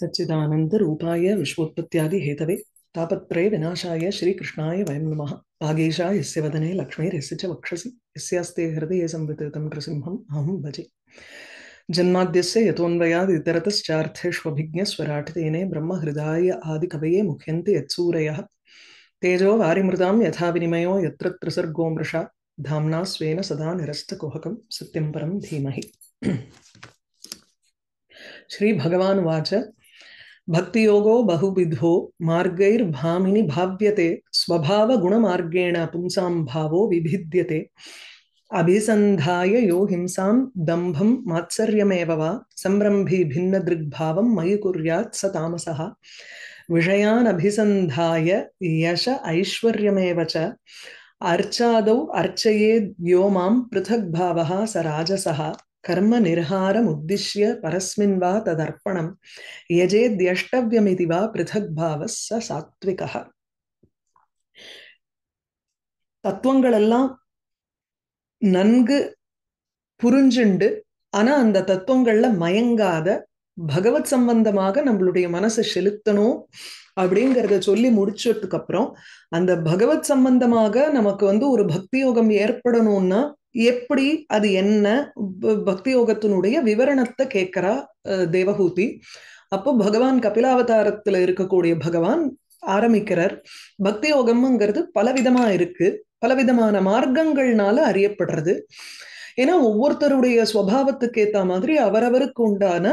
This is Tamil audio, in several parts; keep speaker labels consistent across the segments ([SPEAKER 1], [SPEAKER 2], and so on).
[SPEAKER 1] सच्चिदानन्दरूपाय हेतवे तापत्रय विनाशाय श्रीकृष्णाय वयं नमः भागेशाय यस्य वदने लक्ष्मीरस्य च वक्षसि यस्यास्ते हृदये संवितृतं नृसिंहम् अहं भजे जन्माद्यस्य यतोऽन्वयादितरतश्चार्थेष्वभिज्ञस्वराटितेने ब्रह्महृदाय आदिकवये मुह्यन्ति यत्सूरयः तेजो वारिमृदां यथा विनिमयो यत्र त्रिसर्गो मृषा धाम्ना स्वेन सदा निरस्तकुहकं सत्यं परं धीमहि वाच भक्ति योगो बहुविधो मार्गैर्भामिनि भाव्यते स्वभाव गुण मार्गेण पुंसाम भावो विभिद्यते अभिसंधाय यो हिंसाम दंभम मात्सर्यमेव वा संरम्भी भिन्नदृग्भावं मयि कुर्यात् स तामसः विषयान् अभिसंधाय यश ऐश्वर्यमेव च अर्चादौ अर्चयेद् यो मां पृथग्भावः स राजसः கர்ம நிர்ஹாரம் உத்திஷ்ய பரஸ்மின் வா ததர்ப்பணம் யஜேத்யஷ்டவியமிதி வா பிருதக் பாவ ச தத்துவங்கள் எல்லாம் நன்கு புரிஞ்சுண்டு ஆனா அந்த தத்துவங்கள்ல மயங்காத பகவத் சம்பந்தமாக நம்மளுடைய மனசை செலுத்தணும் அப்படிங்கிறத சொல்லி முடிச்சதுக்கு அப்புறம் அந்த பகவத் சம்பந்தமாக நமக்கு வந்து ஒரு பக்தி யோகம் ஏற்படணும்னா எப்படி அது என்ன பக்தி யோகத்தினுடைய விவரணத்தை கேட்கிறா தேவகூதி அப்போ பகவான் கபிலாவதாரத்துல இருக்கக்கூடிய பகவான் ஆரம்பிக்கிறார் பக்தி யோகம்ங்கிறது பலவிதமா இருக்கு பலவிதமான மார்க்கங்கள்னால அறியப்படுறது ஏன்னா ஒவ்வொருத்தருடைய சுவாவத்துக்கு ஏத்த மாதிரி அவரவருக்கு உண்டான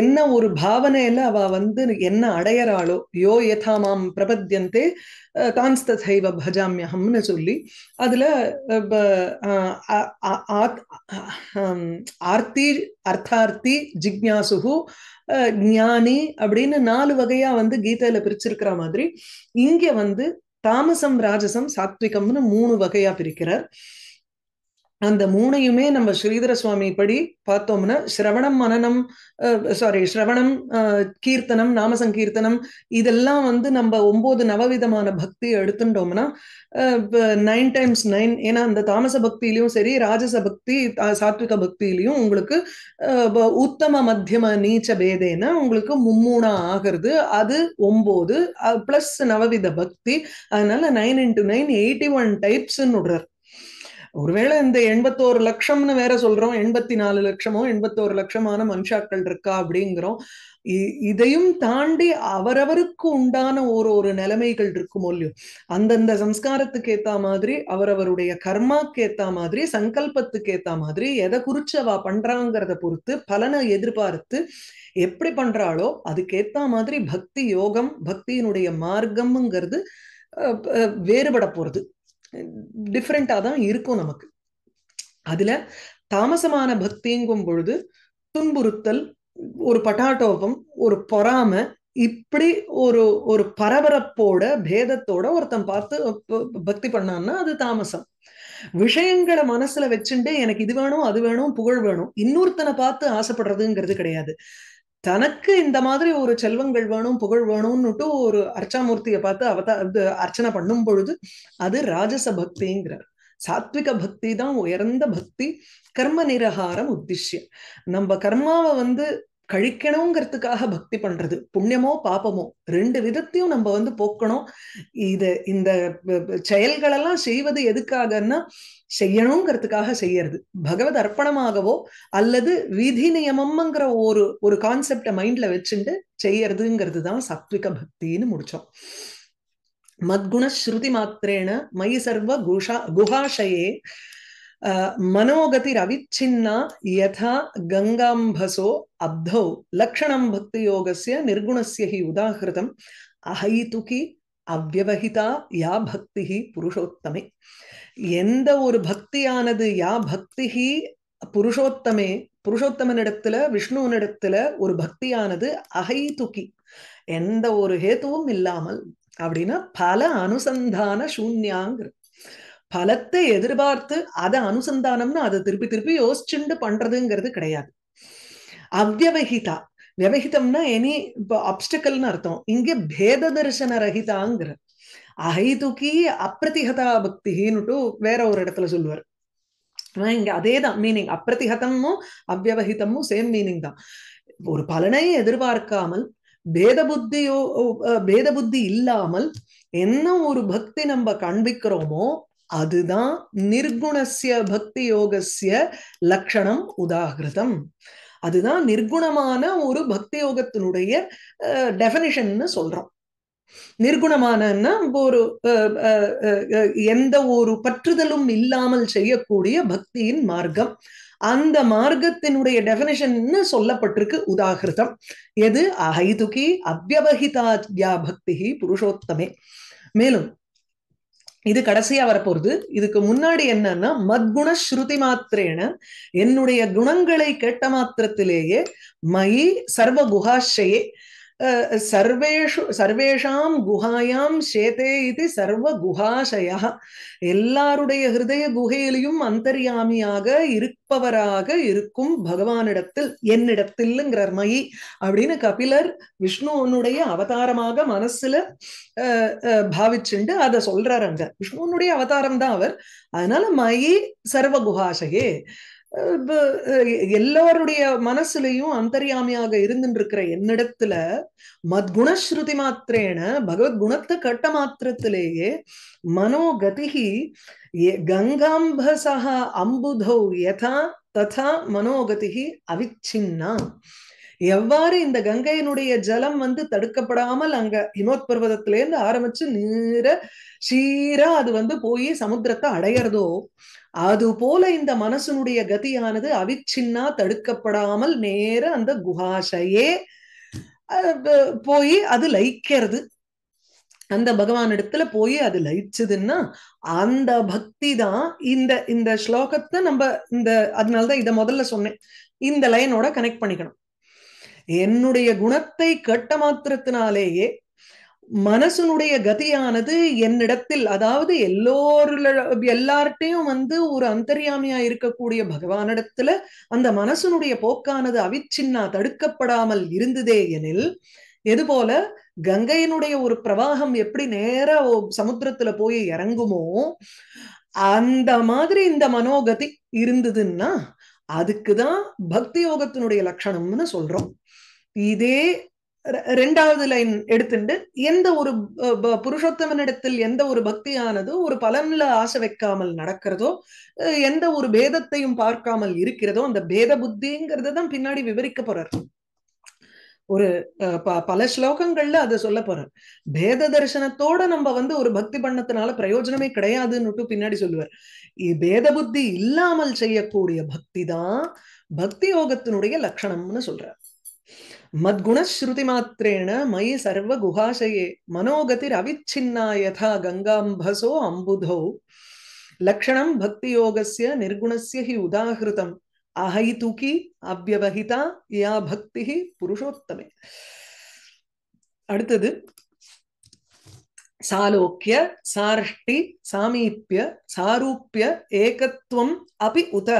[SPEAKER 1] என்ன ஒரு பாவனையில அவ வந்து என்ன அடையறாளோ யோ யதா மாம் பிரபத்தியந்தே தான்ஸ்ததைவ பஜாமியகம்னு சொல்லி அதுல ஆர்த்தி அர்த்தார்த்தி ஜிக்யாசுகு ஞானி அப்படின்னு நாலு வகையா வந்து கீதையில பிரிச்சிருக்கிற மாதிரி இங்க வந்து தாமசம் ராஜசம் சாத்விகம்னு மூணு வகையா பிரிக்கிறார் அந்த மூணையுமே நம்ம ஸ்ரீதர சுவாமி படி பார்த்தோம்னா சிரவணம் மனநம் சாரி ஸ்ரவணம் கீர்த்தனம் நாமசங்கீர்த்தனம் இதெல்லாம் வந்து நம்ம ஒன்பது நவவிதமான பக்தி எடுத்துட்டோம்னா நைன் டைம்ஸ் நைன் ஏன்னா அந்த தாமச பக்தியிலையும் சரி ராஜச பக்தி சாத்விக பக்தியிலையும் உங்களுக்கு உத்தம மத்தியம நீச்ச பேதேனா உங்களுக்கு மும்மூணா ஆகிறது அது ஒன்பது பிளஸ் நவவித பக்தி அதனால nine into nine eighty one டைப்ஸ்ன்னு விடுறாரு ஒருவேளை இந்த எண்பத்தோரு லட்சம்னு வேற சொல்றோம் எண்பத்தி நாலு லட்சமோ எண்பத்தோரு லட்சமான மனுஷாக்கள் இருக்கா அப்படிங்கிறோம் இதையும் தாண்டி அவரவருக்கு உண்டான ஒரு ஒரு நிலைமைகள் இருக்குமோ இல்லையோ அந்தந்த சம்ஸ்காரத்துக்கு ஏத்த மாதிரி அவரவருடைய கர்மாக்கு ஏத்த மாதிரி சங்கல்பத்துக்கு ஏத்த மாதிரி எதை குறிச்சு அவ பண்றாங்கிறத பொறுத்து பலனை எதிர்பார்த்து எப்படி பண்றாளோ அதுக்கேத்த மாதிரி பக்தி யோகம் பக்தியினுடைய மார்க்கம்ங்கிறது வேறுபட போறது டிஃப்ரெண்டாக தான் இருக்கும் நமக்கு அதுல தாமசமான பக்திங்கும் பொழுது துன்புறுத்தல் ஒரு பட்டாட்டோபம் ஒரு பொறாம இப்படி ஒரு ஒரு பரபரப்போட பேதத்தோட ஒருத்தன் பார்த்து பக்தி பண்ணான்னா அது தாமசம் விஷயங்களை மனசுல வச்சுட்டு எனக்கு இது வேணும் அது வேணும் புகழ் வேணும் இன்னொருத்தனை பார்த்து ஆசைப்படுறதுங்கிறது கிடையாது தனக்கு இந்த மாதிரி ஒரு செல்வங்கள் வேணும் புகழ் வேணும்னுட்டு ஒரு அர்ச்சாமூர்த்தியை பார்த்து அவத அர்ச்சனை பண்ணும் பொழுது அது ராஜச பக்திங்கிறார் சாத்விக பக்தி தான் உயர்ந்த பக்தி கர்ம நிரகாரம் உத்திஷ்யம் நம்ம கர்மாவை வந்து கழிக்கணுங்கிறதுக்காக பக்தி பண்றது புண்ணியமோ பாப்பமோ ரெண்டு விதத்தையும் நம்ம வந்து போக்கணும் இத இந்த செயல்களெல்லாம் செய்வது எதுக்காகன்னா செய்யணுங்கிறதுக்காக செய்யறது பகவத் அர்ப்பணமாகவோ அல்லது விதி நியமம்ங்கிற ஒரு ஒரு கான்செப்ட மைண்ட்ல வச்சுட்டு செய்யறதுங்கிறது தான் சாத்விக பக்தின்னு முடிச்சோம் மத்குணஸ்ருதி மாத்திரேன மயி சர்வ குஷா குஹாஷயே ரவிச்சின்னா யதா கங்காம்பசோ அப்தௌ லக்ஷணம் பக்தி யோகசிய நிர்குணசிய ஹி உதாகிருதம் அஹைதுகி அவ்வகிதா யா பக்தி புருஷோத்தமே எந்த ஒரு பக்தியானது யா பக்தி புருஷோத்தமே புருஷோத்தமனிடத்துல விஷ்ணுவனிடத்துல ஒரு பக்தியானது அகைதுகி எந்த ஒரு ஹேத்துவும் இல்லாமல் அப்படின்னா பல அனுசந்தான சூன்யாங்கிற பலத்தை எதிர்பார்த்து அதை அனுசந்தானம்னு அதை திருப்பி திருப்பி யோசிச்சுண்டு பண்றதுங்கிறது கிடையாது அவ்வகிதா வியவகிதம்னா எனி இப்போ அப்டக்கல்னு அர்த்தம் இங்கே பேத தரிசன ரகிதாங்கிற அஹைதுகி அப்ரதிஹதா பக்திகின்னுட்டு வேற ஒரு இடத்துல சொல்லுவார் இங்க அதேதான் மீனிங் அப்ரதிஹதமும் அவ்வகிதமும் சேம் மீனிங் தான் ஒரு பலனை எதிர்பார்க்காமல் பேத புத்தியோ பேத புத்தி இல்லாமல் என்ன ஒரு பக்தி நம்ம காண்பிக்கிறோமோ அதுதான் நிர்குணசிய பக்தி யோகசிய லட்சணம் உதாகிருதம் அதுதான் நிர்குணமான ஒரு பக்தி யோகத்தினுடைய டெஃபனிஷன் சொல்றோம் நிர்குணமானன்னா ஒரு எந்த ஒரு பற்றுதலும் இல்லாமல் செய்யக்கூடிய பக்தியின் மார்க்கம் அந்த மார்க்கத்தினுடைய டெபினேஷன் சொல்லப்பட்டிருக்கு உதாகிருதம் எது அஹைதுகி அபியவகிதாத்யா பக்தி புருஷோத்தமே மேலும் இது கடைசியா வரப்போறது இதுக்கு முன்னாடி என்னன்னா மத்குண ஸ்ருதி மாத்திரேன என்னுடைய குணங்களை கேட்ட மாத்திரத்திலேயே மயி சர்வ குஹாஷயே சர்வேஷு சர்வேஷாம் குஹாயாம் சேதே இது சர்வ குஹாசய எல்லாருடைய ஹிருதய குகையிலையும் அந்தர்யாமியாக இருப்பவராக இருக்கும் பகவானிடத்தில் என்னிடத்தில்ங்கிறார் மயி அப்படின்னு கபிலர் விஷ்ணுனுடைய அவதாரமாக மனசுல பாவிச்சுண்டு அதை சொல்றாரு அங்க விஷ்ணுனுடைய அவதாரம் தான் அவர் அதனால மயி சர்வ குஹாசையே எல்லோருடைய மனசுலயும் அந்தர்யாமியாக இருந்துருக்கிற என்னிடத்துல மத்குணஸ்ருதி மாத்திரேன பகவத் குணத்தை கட்ட மாத்திரத்திலேயே மனோகதிகி கங்காம்பசா அம்புதௌ யதா ததா மனோகதிகி அவிச்சின்னா எவ்வாறு இந்த கங்கையினுடைய ஜலம் வந்து தடுக்கப்படாமல் அங்க ஹிமோத் பர்வதத்திலேருந்து ஆரம்பிச்சு நேர சீரா அது வந்து போய் சமுத்திரத்தை அடையிறதோ அது போல இந்த மனசனுடைய கதியானது அவிச்சின்னா தடுக்கப்படாமல் நேர அந்த குஹாசையே போய் அது லயிக்கிறது அந்த பகவான் இடத்துல போய் அது லயிச்சதுன்னா அந்த பக்தி தான் இந்த இந்த ஸ்லோகத்தை நம்ம இந்த அதனாலதான் இதை முதல்ல சொன்னேன் இந்த லைனோட கனெக்ட் பண்ணிக்கணும் என்னுடைய குணத்தை கேட்ட மாத்திரத்தினாலேயே மனசனுடைய கதியானது என்னிடத்தில் அதாவது எல்லோருல எல்லார்ட்டையும் வந்து ஒரு அந்தரியாமையா இருக்கக்கூடிய பகவானிடத்துல அந்த மனசனுடைய போக்கானது அவிச்சின்னா தடுக்கப்படாமல் இருந்ததே எனில் எது போல கங்கையினுடைய ஒரு பிரவாகம் எப்படி நேர சமுத்திரத்துல போய் இறங்குமோ அந்த மாதிரி இந்த மனோகதி இருந்ததுன்னா அதுக்குதான் பக்தி யோகத்தினுடைய லட்சணம்னு சொல்றோம் இதே ரெண்டாவது லைன் எடுத்துண்டு எந்த ஒரு புருஷோத்தமனிடத்தில் எந்த ஒரு பக்தியானது ஒரு பலன்ல ஆசை வைக்காமல் நடக்கிறதோ எந்த ஒரு பேதத்தையும் பார்க்காமல் இருக்கிறதோ அந்த பேத புத்திங்கிறத தான் பின்னாடி விவரிக்க போறார் ஒரு பல ஸ்லோகங்கள்ல அதை சொல்ல போறார் பேத தரிசனத்தோட நம்ம வந்து ஒரு பக்தி பண்ணத்தினால பிரயோஜனமே கிடையாதுன்னுட்டு பின்னாடி சொல்லுவார் பேத புத்தி இல்லாமல் செய்யக்கூடிய பக்தி தான் பக்தி யோகத்தினுடைய லட்சணம்னு சொல்றார் மத்குணஸ்ருதிமாத்திரேண மயி சர்வ குஹாசயே மனோகதிர் அவிச்சின்னா யதா கங்காம்பசோ அம்புதோ லக்ஷணம் பக்தி யோகசிய நிர்குணசிய ஹி உதாகிருதம் அஹைதுகி அவ்வவஹிதா யா பக்தி புருஷோத்தமே அடுத்தது சாலோக்கிய சார்ஷ்டி சாமீப்பிய சாரூப்பிய ஏகத்துவம் அபி உத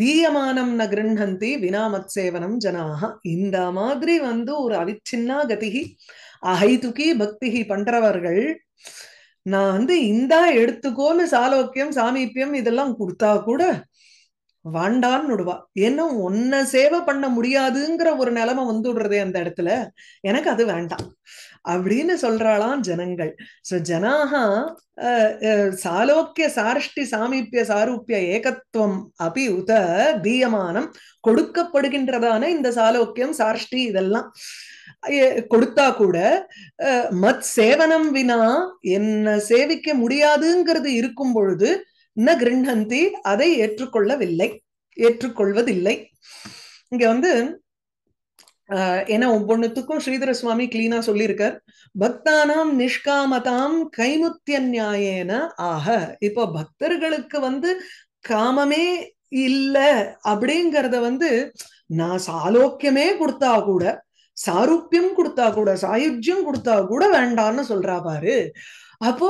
[SPEAKER 1] தீயமானம் ந கிருண்ணந்தி வினாமத்சேவனம் ஜனாக இந்த மாதிரி வந்து ஒரு அவிச்சின்னா கதிகி அஹைதுகி பக்திகி பண்றவர்கள் நான் வந்து இந்தா எடுத்துக்கோன்னு சாலோக்கியம் சாமீப்பியம் இதெல்லாம் கொடுத்தா கூட வாண்டான்னு விடுவா ஏன்னா உன்னை சேவை பண்ண முடியாதுங்கிற ஒரு நிலைமை வந்து விடுறதே அந்த இடத்துல எனக்கு அது வேண்டாம் அப்படின்னு சொல்றாளாம் ஜனங்கள் சோ ஜனாக சாலோக்கிய சாரஷ்டி சாமீபிய சாரூப்பிய ஏகத்துவம் அபி உத தீயமானம் கொடுக்கப்படுகின்றதான இந்த சாலோக்கியம் சாரஷ்டி இதெல்லாம் கொடுத்தா கூட மத் சேவனம் வினா என்ன சேவிக்க முடியாதுங்கிறது இருக்கும் பொழுது ந கிருண்ணந்தி அதை ஏற்றுக்கொள்ளவில்லை ஏற்றுக்கொள்வதில்லை இங்க வந்து ஏன்னா ஒவ்வொன்னுத்துக்கும் ஸ்ரீதர சுவாமி கிளீனா சொல்லியிருக்கார் பக்தானாம் நிஷ்காமதாம் கைமுத்திய நியாயேன ஆக இப்போ பக்தர்களுக்கு வந்து காமமே இல்ல அப்படிங்கிறத வந்து நான் சாலோக்கியமே கொடுத்தா கூட சாரூப்பியம் கொடுத்தா கூட சாயுஜ்யம் கொடுத்தா கூட வேண்டான்னு சொல்றா பாரு அப்போ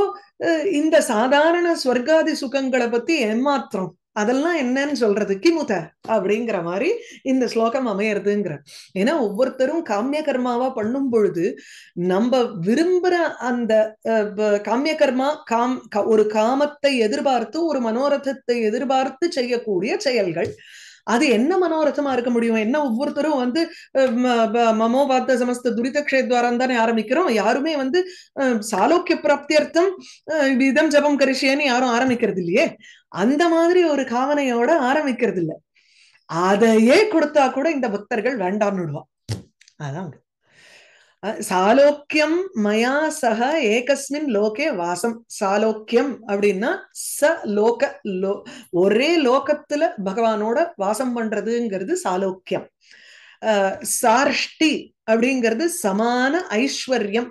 [SPEAKER 1] இந்த சாதாரண ஸ்வர்காதி சுகங்களை பத்தி ஏமாத்திரம் அதெல்லாம் என்னன்னு சொல்றது கிமுத அப்படிங்கிற மாதிரி இந்த ஸ்லோகம் அமையறதுங்கிற ஏன்னா ஒவ்வொருத்தரும் காமிய கர்மாவா பண்ணும் பொழுது நம்ம விரும்புற அந்த காமிய கர்மா காம் ஒரு காமத்தை எதிர்பார்த்து ஒரு மனோரதத்தை எதிர்பார்த்து செய்யக்கூடிய செயல்கள் அது என்ன மனோரசமா இருக்க முடியும் என்ன ஒவ்வொருத்தரும் வந்து மமோபாத்த சமஸ்த துரித கஷேத்வாரம் தானே ஆரம்பிக்கிறோம் யாருமே வந்து சாலோக்கிய பிராப்தியர்த்தம் இதம் ஜபம் கரிஷேன்னு யாரும் ஆரம்பிக்கிறது இல்லையே அந்த மாதிரி ஒரு காவனையோட ஆரம்பிக்கிறது இல்லை அதையே கொடுத்தா கூட இந்த பக்தர்கள் வேண்டாம்னு விடுவான் அதான் சாலோக்கியம் மயா சக ஏகஸ்மின் லோகே வாசம் சாலோக்கியம் அப்படின்னா ச லோக லோ ஒரே லோகத்துல பகவானோட வாசம் பண்றதுங்கிறது சாலோக்கியம் சார்ஷ்டி அப்படிங்கிறது சமான ஐஸ்வர்யம்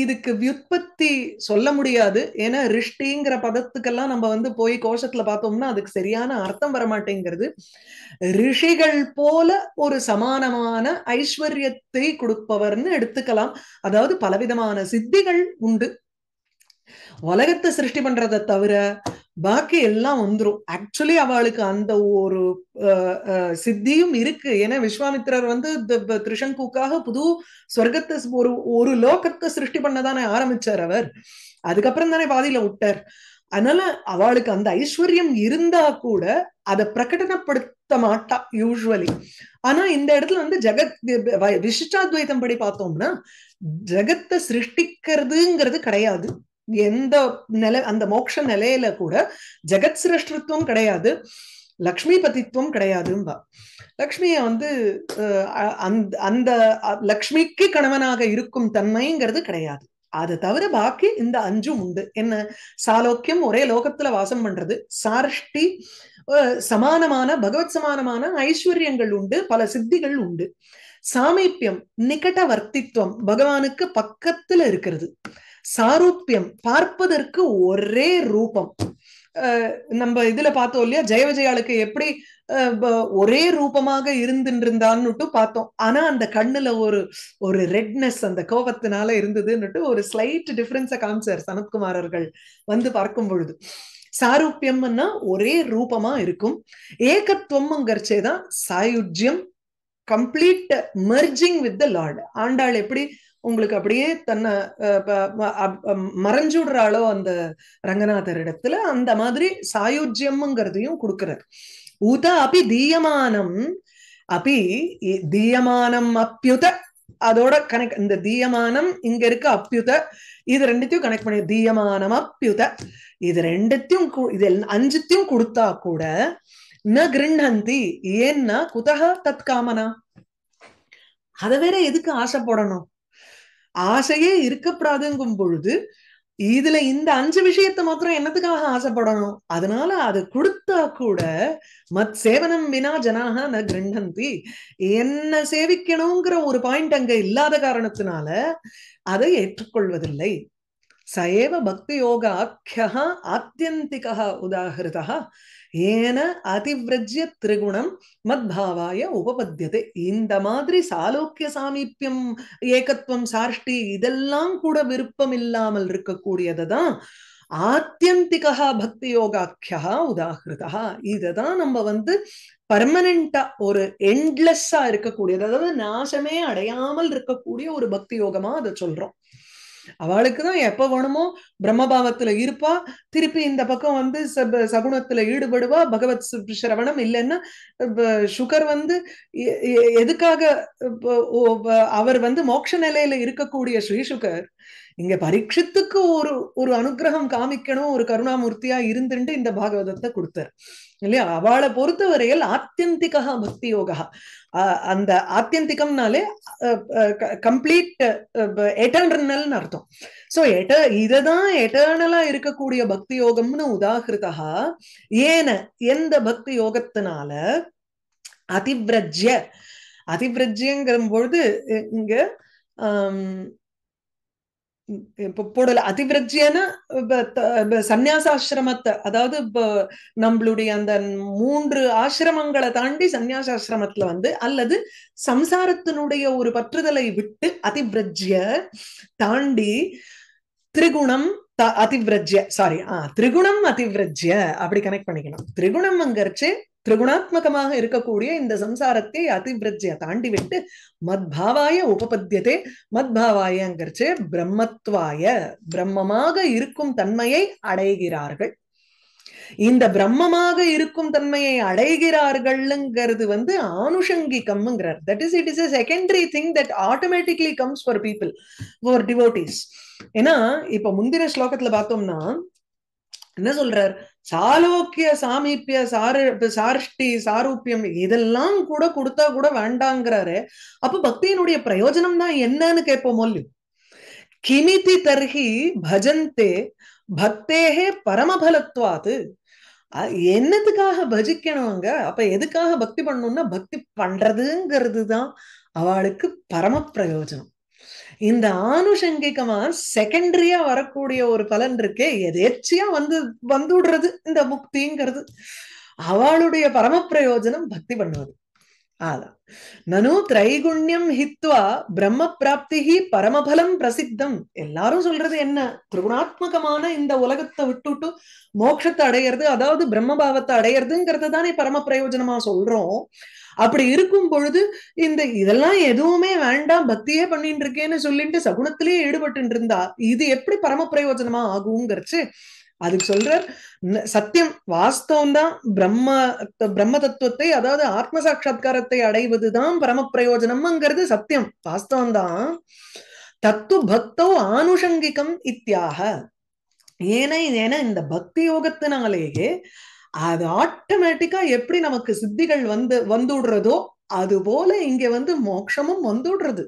[SPEAKER 1] இதுக்கு வியுற்பத்தி சொல்ல முடியாது ஏன்னா ரிஷ்டிங்கிற பதத்துக்கெல்லாம் நம்ம வந்து போய் கோஷத்துல பார்த்தோம்னா அதுக்கு சரியான அர்த்தம் வரமாட்டேங்கிறது ரிஷிகள் போல ஒரு சமானமான ஐஸ்வர்யத்தை கொடுப்பவர்னு எடுத்துக்கலாம் அதாவது பலவிதமான சித்திகள் உண்டு உலகத்தை சிருஷ்டி பண்றதை தவிர பாக்கி எல்லாம் வந்துடும் ஆக்சுவலி அவளுக்கு அந்த ஒரு சித்தியும் இருக்கு ஏன்னா விஸ்வாமித்திரர் வந்து திருஷங்கூக்காக புது ஸ்வர்க்கத்தை ஒரு ஒரு லோகத்தை சிருஷ்டி பண்ணதானே ஆரம்பிச்சார் அவர் அதுக்கப்புறம் தானே பாதியில விட்டார் அதனால அவளுக்கு அந்த ஐஸ்வர்யம் இருந்தா கூட அதை பிரகடனப்படுத்த மாட்டா யூஸ்வலி ஆனா இந்த இடத்துல வந்து ஜெகத் விசிஷ்டாத்வைத்தம் படி பார்த்தோம்னா ஜெகத்தை சிருஷ்டிக்கிறதுங்கிறது கிடையாது எந்த நிலை அந்த மோக்ஷ நிலையில கூட ஜெகத் சிரஷ்டத்துவம் கிடையாது லக்ஷ்மி பதித்துவம் கிடையாதும்பா லக்ஷ்மிய வந்து அந்த அந்த லக்ஷ்மிக்கு கணவனாக இருக்கும் தன்மைங்கிறது கிடையாது அது தவிர பாக்கி இந்த அஞ்சும் உண்டு என்ன சாலோக்கியம் ஒரே லோகத்துல வாசம் பண்றது சார்ஷ்டி சமானமான பகவத் சமானமான ஐஸ்வர்யங்கள் உண்டு பல சித்திகள் உண்டு சாமீபியம் நிகட்ட வர்த்தித்வம் பகவானுக்கு பக்கத்துல இருக்கிறது சாரூபியம் பார்ப்பதற்கு ஒரே ரூபம் நம்ம இதுல பார்த்தோம் இல்லையா ஜெய விஜயாளுக்கு எப்படி ஒரே ரூபமாக இருந்துட்டு பார்த்தோம் ஆனா அந்த கண்ணுல ஒரு ஒரு ரெட்னஸ் அந்த கோபத்தினால இருந்ததுன்னுட்டு ஒரு ஸ்லைட் டிஃபரன்ஸ காமிச்சார் சனத்குமார் அவர்கள் வந்து பார்க்கும் பொழுது சாரூபியம்னா ஒரே ரூபமா இருக்கும் ஏகத்துவம்ங்கிறச்சேதான் சாயுஜ்யம் complete merging with the lord Andal எப்படி உங்களுக்கு அப்படியே தன்னை மறைஞ்சுடுறாளோ அந்த ரங்கநாதர் இடத்துல அந்த மாதிரி சாயுஜ்யம்ங்கிறதையும் கொடுக்கிறார் ஊத அப்படி தீயமானம் அப்படி தீயமானம் அப்பியுத அதோட கனெக்ட் இந்த தீயமானம் இங்க இருக்க அப்பியுத இது ரெண்டுத்தையும் கனெக்ட் பண்ணி தீயமானம் அப்பியுத இது ரெண்டுத்தையும் இது அஞ்சுத்தையும் கொடுத்தா கூட ந கிருண்ணந்தி ஏன்னா குதக தத்காமனா அதை வேற எதுக்கு ஆசைப்படணும் ஆசையே இருக்கப்படாதுங்கும் பொழுது இதுல இந்த அஞ்சு விஷயத்தை மாத்திரம் என்னத்துக்காக ஆசைப்படணும் அதனால அது கொடுத்தா கூட மத் சேவனம் வினா ஜனாக ந கிரண்டந்தி என்ன சேவிக்கணுங்கிற ஒரு பாயிண்ட் அங்க இல்லாத காரணத்தினால அதை ஏற்றுக்கொள்வதில்லை சயேவ பக்தி யோகாக்கியா ஆத்தியந்திகா உதாகிருதா ஏன அதிவிரஜ்ய திரிகுணம் மத்பாவாய உபபத்தியதே இந்த மாதிரி சாலோக்கிய சாமீபியம் ஏகத்துவம் சாஷ்டி இதெல்லாம் கூட விருப்பம் இல்லாமல் இருக்கக்கூடியதுதான் ஆத்தியந்திகா பக்தி யோகாக்கியா உதாகிருதா இததான் நம்ம வந்து பர்மனண்டா ஒரு என்லெஸ்ஸா இருக்கக்கூடியது அதாவது நாசமே அடையாமல் இருக்கக்கூடிய ஒரு பக்தி யோகமா அதை சொல்றோம் அவளுக்கு தான் எப்ப வேணுமோ பிரம்மபாவத்துல இருப்பா திருப்பி இந்த பக்கம் வந்து சகுணத்துல ஈடுபடுவா பகவத் சிரவணம் இல்லைன்னா சுகர் வந்து எதுக்காக அவர் வந்து மோட்ச நிலையில இருக்கக்கூடிய ஸ்ரீ இங்க பரீட்சத்துக்கு ஒரு ஒரு அனுகிரகம் காமிக்கணும் ஒரு கருணாமூர்த்தியா இருந்துட்டு இந்த பாகவதத்தை கொடுத்தார் இல்லையா அவளை பொறுத்தவரையில் ஆத்தியந்திகா பக்தி யோகா அந்த ஆத்தியந்திகம்னாலே கம்ப்ளீட் எட்டர்னல் அர்த்தம் சோ எட்ட இததான் எட்டர்னலா இருக்கக்கூடிய பக்தி யோகம்னு உதாகிருதா ஏன எந்த பக்தி யோகத்தினால அதிவிரஜ்ய அதிவிரஜ்யங்கிற பொழுது இங்க ஆஹ் போடல அதிவிரஜியான சன்னியாசாசிரமத்தை அதாவது நம்மளுடைய அந்த மூன்று ஆசிரமங்களை தாண்டி சன்னியாசாசிரமத்துல வந்து அல்லது சம்சாரத்தினுடைய ஒரு பற்றுதலை விட்டு அதிவிரட்சிய தாண்டி திரிகுணம் அதிவிரஜ்ய சாரி ஆஹ் திரிகுணம் அதிவிரஜ்ய அப்படி கனெக்ட் பண்ணிக்கணும் திரிகுணம் அங்கரிச்சு திரிகுணாத்மகமாக இருக்கக்கூடிய இந்த சம்சாரத்தை அதிபிரஜைய தாண்டி விட்டு மத்பாவாய உபபத்தியத்தை மத்பாவாயங்கிறச்சு பிரம்மத்வாய பிரம்மமாக இருக்கும் தன்மையை அடைகிறார்கள் இந்த பிரம்மமாக இருக்கும் தன்மையை அடைகிறார்கள்ங்கிறது வந்து ஆனுஷங்கிகம்ங்கிறார் that is it is a secondary thing that automatically comes for people for devotees ஏன்னா இப்ப முந்தின ஸ்லோகத்துல பார்த்தோம்னா என்ன சொல்றார் சாலோக்கிய சாமீபிய சாரு சாரஷ்டி சாரூபியம் இதெல்லாம் கூட கொடுத்தா கூட வேண்டாங்கிறாரு அப்ப பக்தியினுடைய பிரயோஜனம் தான் என்னன்னு கேட்போம் மொல்லியும் கிமிதி தர்ஹி பஜந்தே பக்தேகே பரமபலத்வாது என்னத்துக்காக பஜிக்கணுங்க அப்ப எதுக்காக பக்தி பண்ணணும்னா பக்தி பண்றதுங்கிறது தான் அவளுக்கு பரம பிரயோஜனம் இந்த ஆணுஷங்கிகமா செகண்டரியா வரக்கூடிய ஒரு பலன் இருக்கே எதேச்சியா வந்து வந்துடுறது இந்த முக்திங்கிறது அவளுடைய பரம பிரயோஜனம் பக்தி பண்ணுவது ஆதா நனு திரைகுண்யம் ஹித்வா பிரம்ம பிராப்தி பரமபலம் பிரசித்தம் எல்லாரும் சொல்றது என்ன திருகுணாத்மகமான இந்த உலகத்தை விட்டுட்டு மோட்சத்தை அடையிறது அதாவது பிரம்மபாவத்தை அடையிறதுங்கிறது தானே பரம பிரயோஜனமா சொல்றோம் அப்படி இருக்கும் பொழுது இந்த இதெல்லாம் எதுவுமே வேண்டாம் பக்தியே பண்ணிட்டு இருக்கேன்னு சொல்லிட்டு சகுனத்திலேயே ஈடுபட்டு இருந்தா இது எப்படி பரம பிரயோஜனமா ஆகுங்கிறச்சு அதுக்கு சொல்ற சத்தியம் வாஸ்தவம் தான் பிரம்ம பிரம்ம தத்துவத்தை அதாவது ஆத்ம சாட்சா்காரத்தை அடைவதுதான் பரம பிரயோஜனம்ங்கிறது சத்தியம் வாஸ்தவம் தான் தத்துவ பக்தோ ஆனுஷங்கிகம் இத்தியாக ஏன்னா ஏன்னா இந்த பக்தி யோகத்தினாலேயே அது ஆட்டோமேட்டிக்கா எப்படி நமக்கு சித்திகள் வந்து வந்துடுறதோ அது போல இங்க வந்து மோட்சமும் வந்துடுறது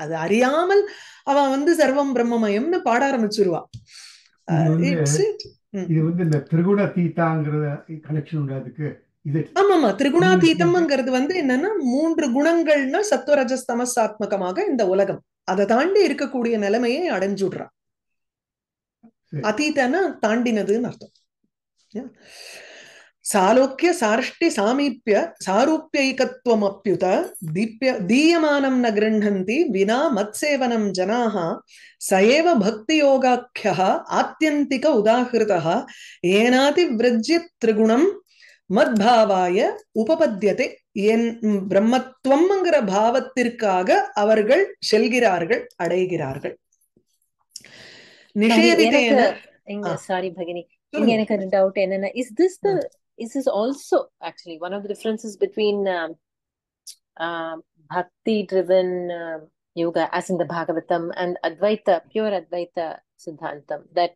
[SPEAKER 1] அது அறியாமல் அவ வந்து சர்வம் பிரம்மமயம்னு பாட ஆரம்பிச்சிருவா இது வந்து இந்த திருகுண தீத்தாங்கிற கனெக்ஷன் உண்டு அதுக்கு ஆமாமா திரிகுணாதீதம்ங்கிறது வந்து என்னன்னா மூன்று குணங்கள்னா சத்வரஜஸ் தமசாத்மகமாக இந்த உலகம் அதை தாண்டி இருக்கக்கூடிய நிலைமையை அடைஞ்சுடுறான் அதீதனா தாண்டினதுன்னு அர்த்தம் సాలోక్య సార్ష్టి సామీప్య సారూప్యైకత్వమప్యుత దీప్య దీయమానం న గృహంతి వినా మత్సేవనం జనా సయేవ భక్తియోగాఖ్య ఆత్యంతిక ఉదాహృత ఏనాతివ్రజ్య త్రిగుణం மத்பாவாய உபபத்தியத்தை என் பிரம்மத்துவம்ங்கிற பாவத்திற்காக அவர்கள் செல்கிறார்கள் அடைகிறார்கள் நிஷேதிதேன சாரி பகினி இங்க எனக்கு ஒரு டவுட் என்னன்னா is this the This is also actually one of the differences between um, uh, um, bhakti driven uh, um, yoga, as in the Bhagavatam, and Advaita, pure Advaita Siddhantam. That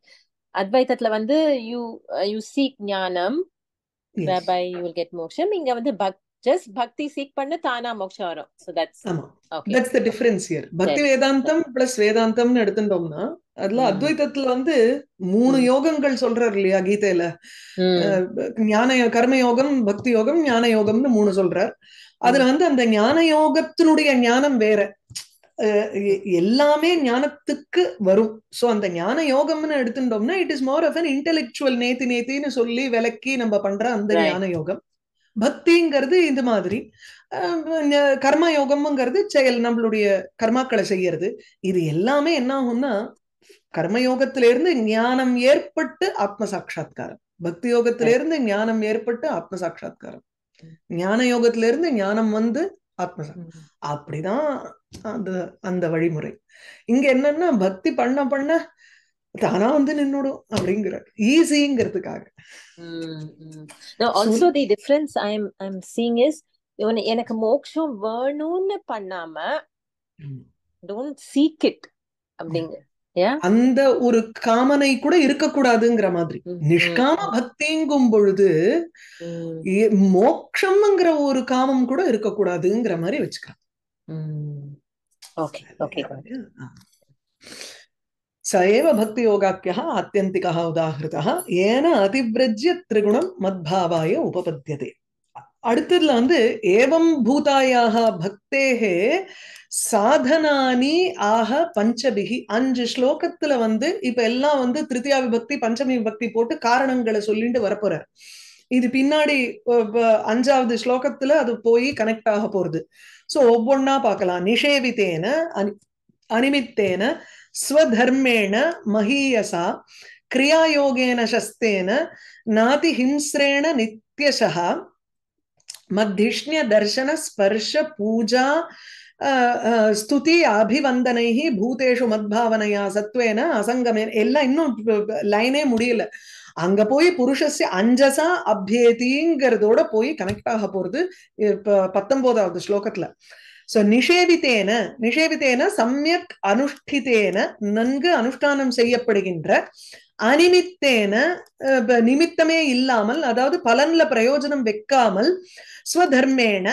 [SPEAKER 1] advaita vandu, you, uh, you seek jnanam, yes. whereby you will get moksha. இங்க வந்து பக்தி ஜஸ்ட் பக்தி சீக் பண்ண தானா மோட்சம் வரும் சோ தட்ஸ் ஆமா தட்ஸ் தி டிஃபரன்ஸ் ஹியர் பக்தி வேதாந்தம் பிளஸ் வேதாந்தம்னு எடுத்துட்டோம்னா அதுல hmm. அத்வைதத்துல வந்து மூணு hmm. யோகங்கள் சொல்றாரு இல்லையா கீதையில hmm. ஞான கர்ம யோகம் பக்தி யோகம் ஞான யோகம்னு மூணு சொல்றார் அதுல வந்து அந்த ஞான யோகத்தினுடைய ஞானம் வேற எல்லாமே ஞானத்துக்கு வரும் சோ அந்த ஞான யோகம்னு எடுத்துட்டோம்னா it is more of an intellectual நேத்தி நேத்தின்னு சொல்லி விளக்கி நம்ம பண்ற அந்த ஞான யோகம் பக்திங்கிறது இந்த மாதிரி கர்ம யோகம்ங்கிறது செயல் நம்மளுடைய கர்மாக்களை செய்யறது இது எல்லாமே என்ன ஆகும்னா கர்மயோகத்திலிருந்து ஞானம் ஏற்பட்டு ஆத்ம சாட்சா்காரம் பக்தி யோகத்திலிருந்து ஞானம் ஏற்பட்டு ஆத்ம சாட்சா்காரம் ஞான யோகத்திலிருந்து ஞானம் வந்து ஆத்ம அப்படிதான் அந்த அந்த வழிமுறை இங்க என்னன்னா பக்தி பண்ண பண்ண தானா வந்து நின்னுடும் அப்படிங்கிறார் ஈஸிங்கிறதுக்காக also the difference I I seeing is எனக்கு மோக்ஷம் வேணும்னு பண்ணாம டோன்ட் சீக் இட் அப்படிங்க அந்த ஒரு காமனை கூட இருக்கக்கூடாதுங்கிற மாதிரி நிஷ்காம பக்திங்கும் பொழுது மோக்ஷம்ங்கிற ஒரு காமம் கூட இருக்கக்கூடாதுங்கிற மாதிரி வச்சுக்கலாம் ஓகே ஓகே ச ஏவ பக்தி யோகாக்கியா அத்தியந்திகா உதாகிருதா ஏன அதிவிரஜ்ய திரிகுணம் மத்பாவாய உபபத்தியதே அடுத்ததுல வந்து ஏவம் பூதாயாக பக்தேகே சாதனானி ஆக பஞ்சபிகி அஞ்சு ஸ்லோகத்துல வந்து இப்ப எல்லாம் வந்து திருத்தியா விபக்தி பஞ்சமி விபக்தி போட்டு காரணங்களை சொல்லிட்டு வரப்போறார் இது பின்னாடி அஞ்சாவது ஸ்லோகத்துல அது போய் கனெக்ட் ஆக போறது சோ ஒவ்வொன்னா பார்க்கலாம் நிஷேவித்தேன அனிமித்தேன ஸ்வதர்மேண மகீயசா கிரியாயோகேன சஸ்தேன நாதிஹிம்சிரேண ஹிம்ஸ்ரேண நித்யசா மத்திஷ்ணிய தர்சன ஸ்பர்ஷ பூஜா ஸ்துதி அபிவந்தனை பூதேஷு மத்பாவனையா சத்வேன அசங்கமே எல்லாம் இன்னும் லைனே முடியல அங்க போய் புருஷஸ் அஞ்சசா அபியேதிங்கிறதோட போய் கனெக்ட் ஆக போறது பத்தொன்பதாவது ஸ்லோகத்துல சோ நிஷேவித்தேன நிஷேவித்தேன சமயக் அனுஷ்டித்தேன நன்கு அனுஷ்டானம் செய்யப்படுகின்ற அனிமித்தேன நிமித்தமே இல்லாமல் அதாவது பலன்ல பிரயோஜனம் வைக்காமல் ஸ்வதர்மேன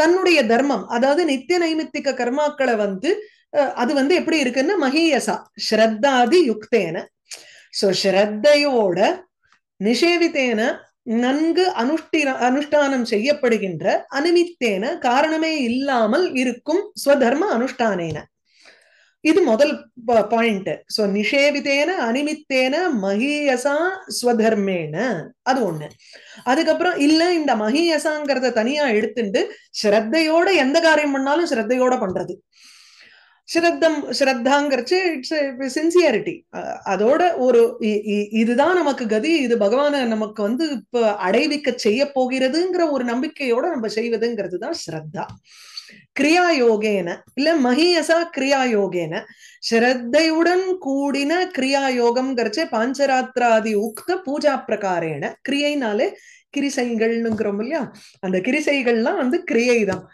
[SPEAKER 1] தன்னுடைய தர்மம் அதாவது நித்திய நைமித்திக கர்மாக்களை வந்து அது வந்து எப்படி இருக்குன்னா மகீயசா ஸ்ரத்தாதி யுக்தேன சோ ஸ்ரத்தையோட நிஷேவித்தேன நன்கு அனுஷ்டிர அனுஷ்டானம் செய்யப்படுகின்ற அனுமித்தேன காரணமே இல்லாமல் இருக்கும் ஸ்வதர்ம அனுஷ்டானேன இது முதல் பாயிண்ட் சோ நிஷேவிதேன அனிமித்தேன மகியசா ஸ்வதர்மேன அது ஒண்ணு அதுக்கப்புறம் இல்ல இந்த மகியசாங்கிறத தனியா எடுத்துட்டு ஸ்ரத்தையோட எந்த காரியம் பண்ணாலும் ஸ்ரத்தையோட பண்றது ஸ்ரத்தம் ஸ்ரத்தாங்கிறச்சு இட்ஸ் சின்சியாரிட்டி அதோட ஒரு இதுதான் நமக்கு கதி இது பகவான நமக்கு வந்து இப்ப அடைவிக்க செய்ய போகிறதுங்கிற ஒரு நம்பிக்கையோட நம்ம செய்வதுங்கிறது தான் ஸ்ரத்தா கிரியா யோகேன இல்ல மகியசா கிரியா யோகேன ஸ்ரத்தையுடன் கூடின கிரியா யோகம்ங்கிறச்சே பாஞ்சராத்திராதி உக்த பூஜா பிரகாரேன கிரியைனாலே கிரிசைகள்னுங்கிறோம் இல்லையா அந்த கிரிசைகள்லாம் வந்து கிரியை தான்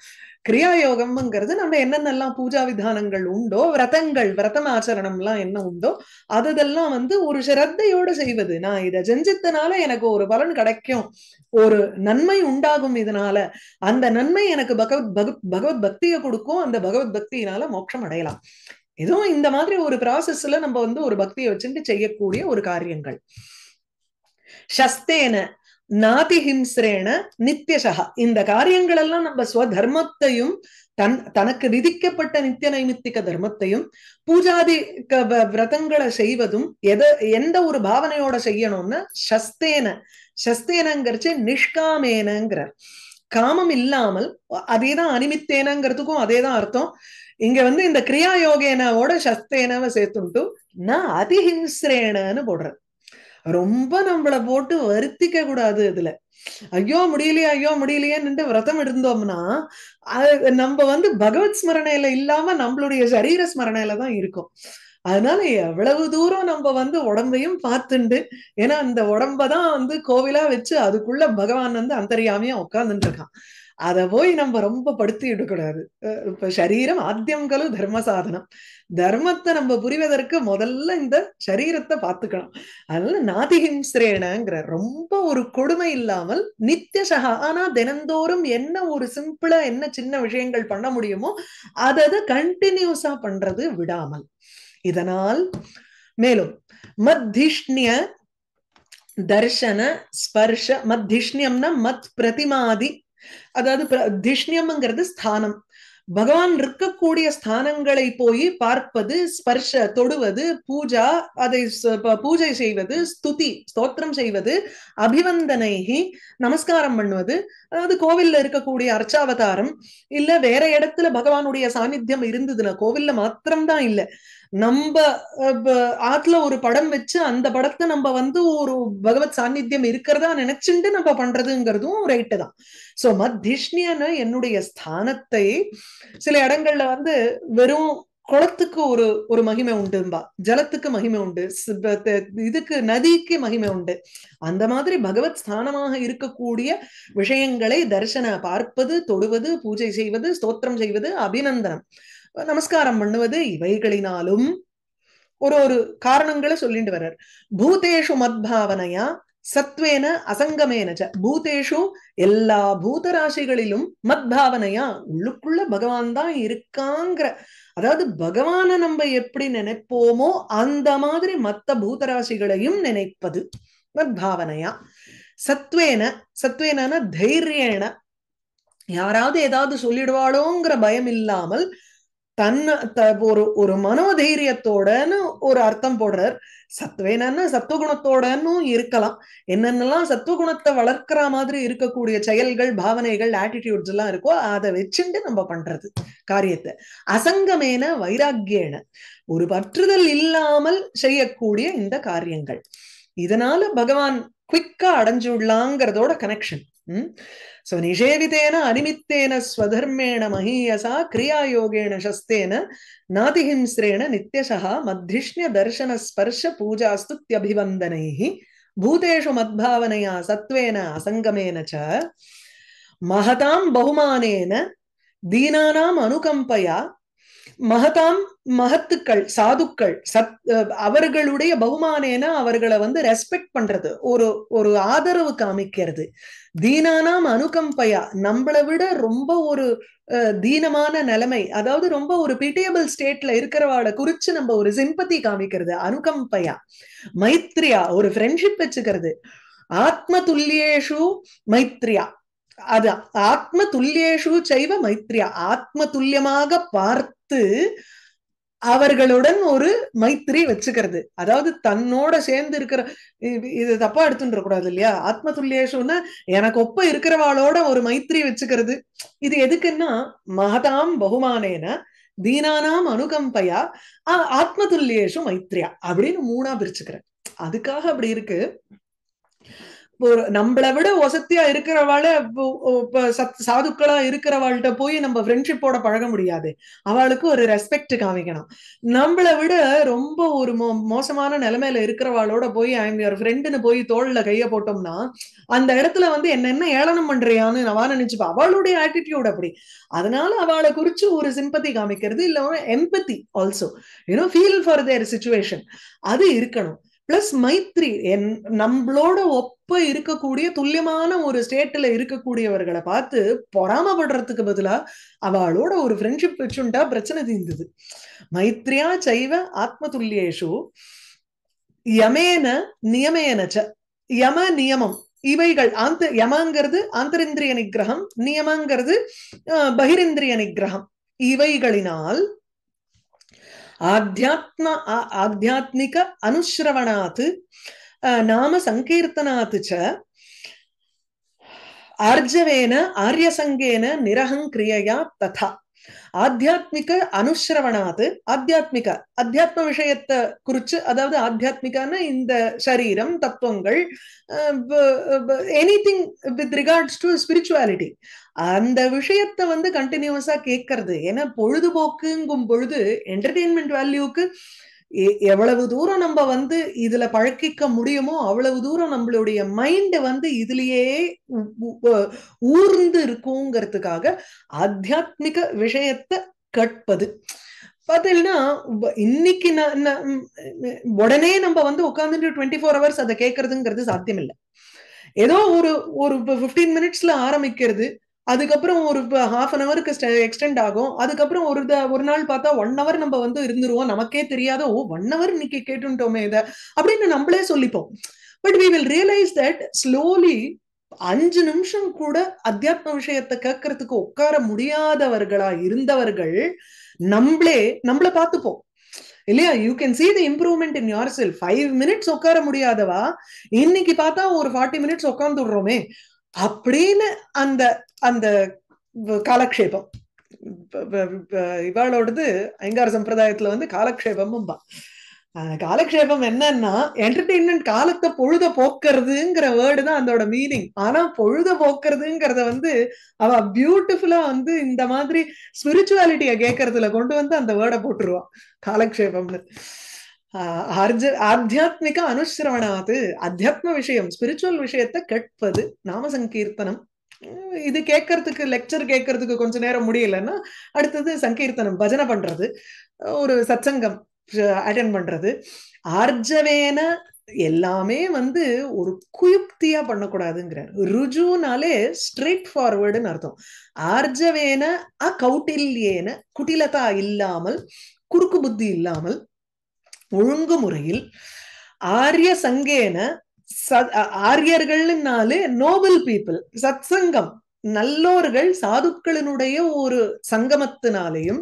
[SPEAKER 1] கிரியா யோகம்ங்கிறது நம்ம என்னென்னலாம் பூஜா விதானங்கள் உண்டோ விரதங்கள் விரதம் ஆச்சரணம்லாம் என்ன உண்டோ அதெல்லாம் வந்து ஒரு சிரத்தையோட செய்வது நான் இதை செஞ்சதுனால எனக்கு ஒரு பலன் கிடைக்கும் ஒரு நன்மை உண்டாகும் இதனால அந்த நன்மை எனக்கு பகவத் பகவத் பகவத் பக்தியை கொடுக்கும் அந்த பகவத் பக்தியினால மோட்சம் அடையலாம் ஏதோ இந்த மாதிரி ஒரு ப்ராசஸ்ல நம்ம வந்து ஒரு பக்தியை வச்சுட்டு செய்யக்கூடிய ஒரு காரியங்கள் சஸ்தேன நாதிஹிம்ஸ்ரேன நித்தியசகா இந்த காரியங்கள் எல்லாம் நம்ம ஸ்வதர்மத்தையும் தன் தனக்கு விதிக்கப்பட்ட நித்திய நைமித்திக தர்மத்தையும் பூஜாதி விரதங்களை செய்வதும் எத எந்த ஒரு பாவனையோட செய்யணும்னா சஸ்தேன சஸ்தேனங்கிறச்சு நிஷ்காமேனங்கிற காமம் இல்லாமல் அதே தான் அனிமித்தேனங்கிறதுக்கும் அதே தான் அர்த்தம் இங்க வந்து இந்த கிரியா யோகேனாவோட சஸ்தேனவை சேர்த்துட்டு நான் அதிஹிம்சரேனன்னு போடுறேன் ரொம்ப நம்மள போட்டு வருத்திக்க கூடாது அதுல ஐயோ முடியலையே ஐயோ முடியலையேன்னு விரதம் இருந்தோம்னா அது நம்ம வந்து பகவத் ஸ்மரணையில இல்லாம நம்மளுடைய சரீர ஸ்மரணையில தான் இருக்கும் அதனால எவ்வளவு தூரம் நம்ம வந்து உடம்பையும் பார்த்துண்டு ஏன்னா அந்த உடம்பதான் வந்து கோவிலா வச்சு அதுக்குள்ள பகவான் வந்து அந்தரியாமையா உட்காந்துட்டு இருக்கான் அதை போய் நம்ம ரொம்ப படுத்தி விடக்கூடாது இப்ப சரீரம் ஆத்தியம் கழு தர்ம சாதனம் தர்மத்தை நம்ம புரிவதற்கு முதல்ல இந்த சரீரத்தை பார்த்துக்கணும் அதனால நாதிஹிம்ஸ்ரேனங்கிற ரொம்ப ஒரு கொடுமை இல்லாமல் நித்தியசகா ஆனா தினந்தோறும் என்ன ஒரு சிம்பிளா என்ன சின்ன விஷயங்கள் பண்ண முடியுமோ அதை கண்டினியூஸா பண்றது விடாமல் இதனால் மேலும் மத்திஷ்ணிய தர்ஷன ஸ்பர்ஷ மத்திஷ்ணியம்னா மத் பிரதிமாதி அதாவது திஷ்ணியம்ங்கிறது ஸ்தானம் பகவான் இருக்கக்கூடிய ஸ்தானங்களை போய் பார்ப்பது ஸ்பர்ஷ தொடுவது பூஜா அதை பூஜை செய்வது ஸ்துதி ஸ்தோத்திரம் செய்வது அபிவந்தனைகி நமஸ்காரம் பண்ணுவது அதாவது கோவில்ல இருக்கக்கூடிய அர்ச்சாவதாரம் இல்ல வேற இடத்துல பகவானுடைய சாநித்தியம் இருந்ததுன்னா கோவில்ல மாத்திரம்தான் இல்லை நம்ம ஆத்துல ஒரு படம் வச்சு அந்த படத்தை நம்ம வந்து ஒரு பகவத் சாநித்தியம் இருக்கிறதா நினைச்சுட்டு நம்ம பண்றதுங்கிறதும் ரைட்டு தான் சோ மத்திஷ்ணியன என்னுடைய ஸ்தானத்தை சில இடங்கள்ல வந்து வெறும் குளத்துக்கு ஒரு ஒரு மகிமை உண்டுபா ஜலத்துக்கு மகிமை உண்டு இதுக்கு நதிக்கு மகிமை உண்டு அந்த மாதிரி பகவத் ஸ்தானமாக இருக்கக்கூடிய விஷயங்களை தரிசன பார்ப்பது தொடுவது பூஜை செய்வது ஸ்தோத்திரம் செய்வது அபிநந்தனம் நமஸ்காரம் பண்ணுவது இவைகளினாலும் ஒரு ஒரு காரணங்களை சொல்லிட்டு வர்றார் பூதேஷு மத்பாவனையா சத்வேன அசங்கமேனஜ பூதேஷு எல்லா பூதராசிகளிலும் மத்பாவனையா உள்ளுக்குள்ள பகவான் தான் இருக்காங்கிற அதாவது பகவான நம்ம எப்படி நினைப்போமோ அந்த மாதிரி மத்த பூதராசிகளையும் நினைப்பது மத்பாவனையா சத்வேன சத்வேன தைரியன யாராவது ஏதாவது சொல்லிடுவாளோங்கிற பயம் இல்லாமல் தன்ன ஒரு ஒரு மனோதைரியத்தோடன்னு ஒரு அர்த்தம் போடுறார் சத்வேனன்னு சத்துவகுணத்தோடன்னு இருக்கலாம் என்னென்னலாம் சத்துவகுணத்தை வளர்க்குற மாதிரி இருக்கக்கூடிய செயல்கள் பாவனைகள் ஆட்டிடியூட்ஸ் எல்லாம் இருக்கோ அதை வச்சுட்டு நம்ம பண்றது காரியத்தை அசங்கமேன வைராக்கியன ஒரு பற்றுதல் இல்லாமல் செய்யக்கூடிய இந்த காரியங்கள் இதனால பகவான் குயிக்கா அடைஞ்சு கனெக்ஷன் உம் सो निषेवितेन अनिमित्तेन स्वधर्मेण महीयसा क्रियायोगेण शस्तेन नातिहिंस्रेण नित्यशः मद्धिष्ण्यदर्शनस्पर्शपूजास्तुत्यभिवन्दनैः भूतेषु मद्भावनया सत्त्वेन असङ्गमेन च महतां बहुमानेन दीनानाम् अनुकम्पया மகதாம் மகத்துக்கள் சாதுக்கள் சத் அவர்களுடைய பகுமானேன அவர்களை வந்து ரெஸ்பெக்ட் பண்றது ஒரு ஒரு ஆதரவு காமிக்கிறது தீனானாம் அனுகம்பையா நம்மளை விட ரொம்ப ஒரு தீனமான நிலைமை அதாவது ரொம்ப ஒரு பிட்டேபிள் ஸ்டேட்ல இருக்கிறவாட குறிச்சு நம்ம ஒரு சிம்பத்தி காமிக்கிறது அனுகம்பையா மைத்ரியா ஒரு ஃப்ரெண்ட்ஷிப் வச்சுக்கிறது ஆத்ம துல்லியேஷு மைத்ரியா அது ஆத்ம துல்லியேஷு செய்வ மைத்ரியா ஆத்ம துல்லியமாக பார்த்து அவர்களுடன் ஒரு மைத்திரி வச்சுக்கிறது அதாவது தன்னோட சேர்ந்து இருக்கிற இது தப்பா எடுத்துட்டு கூடாது இல்லையா ஆத்ம துல்லியேஷுன்னா எனக்கு ஒப்ப இருக்கிறவாளோட ஒரு மைத்திரி வச்சுக்கிறது இது எதுக்குன்னா மகதாம் பகுமானேன தீனானாம் அனுகம்பையா ஆத்ம துல்லியேஷு மைத்ரியா அப்படின்னு மூணா பிரிச்சுக்கிறேன் அதுக்காக அப்படி இருக்கு ஒரு நம்மளை விட வசதியா இருக்கிறவாள சாதுக்களா இருக்கிறவாள்கிட்ட போய் நம்ம ஃப்ரெண்ட்ஷிப்போட பழக முடியாது அவளுக்கு ஒரு ரெஸ்பெக்ட் காமிக்கணும் நம்மளை விட ரொம்ப ஒரு மோ மோசமான நிலைமையில இருக்கிறவாளோட போய் ஐம் யோர் ஃப்ரெண்டுன்னு போய் தோல்ல கைய போட்டோம்னா அந்த இடத்துல வந்து என்னென்ன ஏளனம் பண்றியான்னு அவ நினைச்சுப்பா அவளுடைய ஆட்டிடியூட் அப்படி அதனால அவளை குறிச்சு ஒரு சிம்பத்தி காமிக்கிறது இல்ல empathy also you know feel for their situation அது இருக்கணும் பிளஸ் மைத்ரி என் நம்மளோட ஒப்ப இருக்கக்கூடிய துல்லியமான ஒரு ஸ்டேட்ல இருக்கக்கூடியவர்களை பார்த்து பொறாமப்படுறதுக்கு பதிலா அவளோட ஒரு ஃப்ரெண்ட்ஷிப் வச்சுட்டா பிரச்சனை தீர்ந்தது மைத்ரியா சைவ ஆத்ம துல்லியேஷு யமேன நியமேனச்ச யம நியமம் இவைகள் ஆந்த யமங்கிறது ஆந்தரிந்திரிய நிகிரகம் நியமங்கிறது பகிரிந்திரிய நிகிரகம் இவைகளினால் ஆத்தியாத்ம ஆத்தியாத்மிக அனுஸ்ரவணாத் நாம சங்கீர்த்தனாத் ச ஆர்ஜவேன ஆரியசங்கேன நிரகங்கிரியா ததா ஆத்தியாத்மிக அனுசிரவணாது ஆத்தியாத்மிக அத்தியாத்ம விஷயத்தை குறிச்சு அதாவது ஆத்தியாத்மிகான இந்த சரீரம் தத்துவங்கள் anything with regards to spirituality அந்த விஷயத்த வந்து கண்டினியூஸா கேட்கறது ஏன்னா பொழுதுபோக்குங்கும் பொழுது என்டர்டெயின்மெண்ட் வேல்யூக்கு எவ்வளவு தூரம் நம்ம வந்து இதுல பழக்கிக்க முடியுமோ அவ்வளவு தூரம் நம்மளுடைய மைண்ட் வந்து இதுலயே ஊர்ந்து இருக்குங்கிறதுக்காக ஆத்தியாத்மிக விஷயத்தை கற்பது பார்த்தீங்கன்னா இன்னைக்கு நான் உடனே நம்ம வந்து உட்காந்துட்டு டுவெண்ட்டி ஃபோர் ஹவர்ஸ் அதை கேட்கறதுங்கிறது சாத்தியம் இல்லை ஏதோ ஒரு ஒரு ஃபிஃப்டீன் மினிட்ஸ்ல ஆரம்பிக்கிறது அதுக்கப்புறம் ஒரு ஹாஃப் அன் ஹவருக்கு எக்ஸ்டெண்ட் ஆகும் அதுக்கப்புறம் ஒரு ஒரு நாள் பார்த்தா ஒன் ஹவர் நம்ம வந்து இருந்துருவோம் நமக்கே தெரியாத ஓ ஒன் ஹவர் இன்னைக்கு கேட்டுட்டோமே இதை அப்படின்னு நம்மளே சொல்லிப்போம் but we will realise that slowly அஞ்சு நிமிஷம் கூட அத்தியாத்ம விஷயத்தை கேட்கறதுக்கு உட்கார முடியாதவர்களா இருந்தவர்கள் நம்மளே நம்மள பார்த்துப்போம் இல்லையா you can see the improvement in yourself five minutes உட்கார முடியாதவா இன்னைக்கு பார்த்தா ஒரு ஃபார்ட்டி மினிட்ஸ் உட்காந்துடுறோமே அப்படின்னு அந்த அந்த காலக்ஷேபம் இவாளோடது ஐங்கார சம்பிரதாயத்துல வந்து காலக்ஷேபமும் காலக்ஷேபம் என்னன்னா என்டர்டெயின்மெண்ட் காலத்தை பொழுத போக்குறதுங்கிற வேர்டு தான் அதோட மீனிங் ஆனா பொழுத போக்குறதுங்கிறத வந்து அவ பியூட்டிஃபுல்லா வந்து இந்த மாதிரி ஸ்பிரிச்சுவாலிட்டிய கேட்கறதுல கொண்டு வந்து அந்த வேர்டை போட்டுருவான் காலக்ஷேபம்னு ஆர்ஜ ஆத்தியாத்மிக அனுசிரவணாது அத்தியாத்ம விஷயம் ஸ்பிரிச்சுவல் விஷயத்தை கேட்பது நாம சங்கீர்த்தனம் இது கேட்கறதுக்கு லெக்சர் கேட்கறதுக்கு கொஞ்ச நேரம் முடியலன்னா அடுத்தது சங்கீர்த்தனம் பஜனை பண்றது ஒரு சச்சங்கம் அட்டன் பண்றது ஆர்ஜவேன எல்லாமே வந்து ஒரு குயுப்தியா பண்ணக்கூடாதுங்கிறார் ருஜுனாலே ஸ்ட்ரெயிட் ஃபார்வர்டுன்னு அர்த்தம் ஆர்ஜவேன அ கௌட்டில்யேன குட்டிலதா இல்லாமல் குறுக்கு புத்தி இல்லாமல் ஒழுங்கு முறையில் ஆரிய சங்கேன ஆரியர்கள்னாலே நோபல் பீப்புள் சத் சங்கம் நல்லோர்கள் சாதுக்களினுடைய ஒரு சங்கமத்தினாலையும்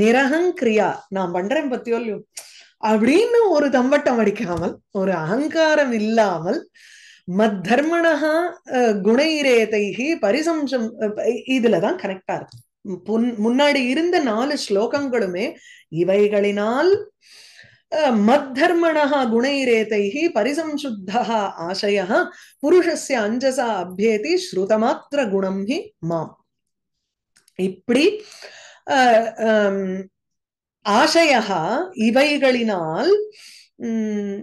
[SPEAKER 1] நிரகங்கிரியா நான் பண்றேன் பத்தியோ அப்படின்னு ஒரு தம்பட்டம் அடிக்காமல் ஒரு அகங்காரம் இல்லாமல் குணை குணைரேதைகி பரிசம்சம் இதுலதான் கனெக்டா இருக்கு முன்னாடி இருந்த நாலு ஸ்லோகங்களுமே இவைகளினால் மத்தர்மண குணைரேதை பரிசம்சுத்த ஆசய புருஷஸ் அஞ்சசா அபியேதி ஸ்ருதமாத்திர குணம் ஹி மாம் இப்படி ஆசய இவைகளினால் உம்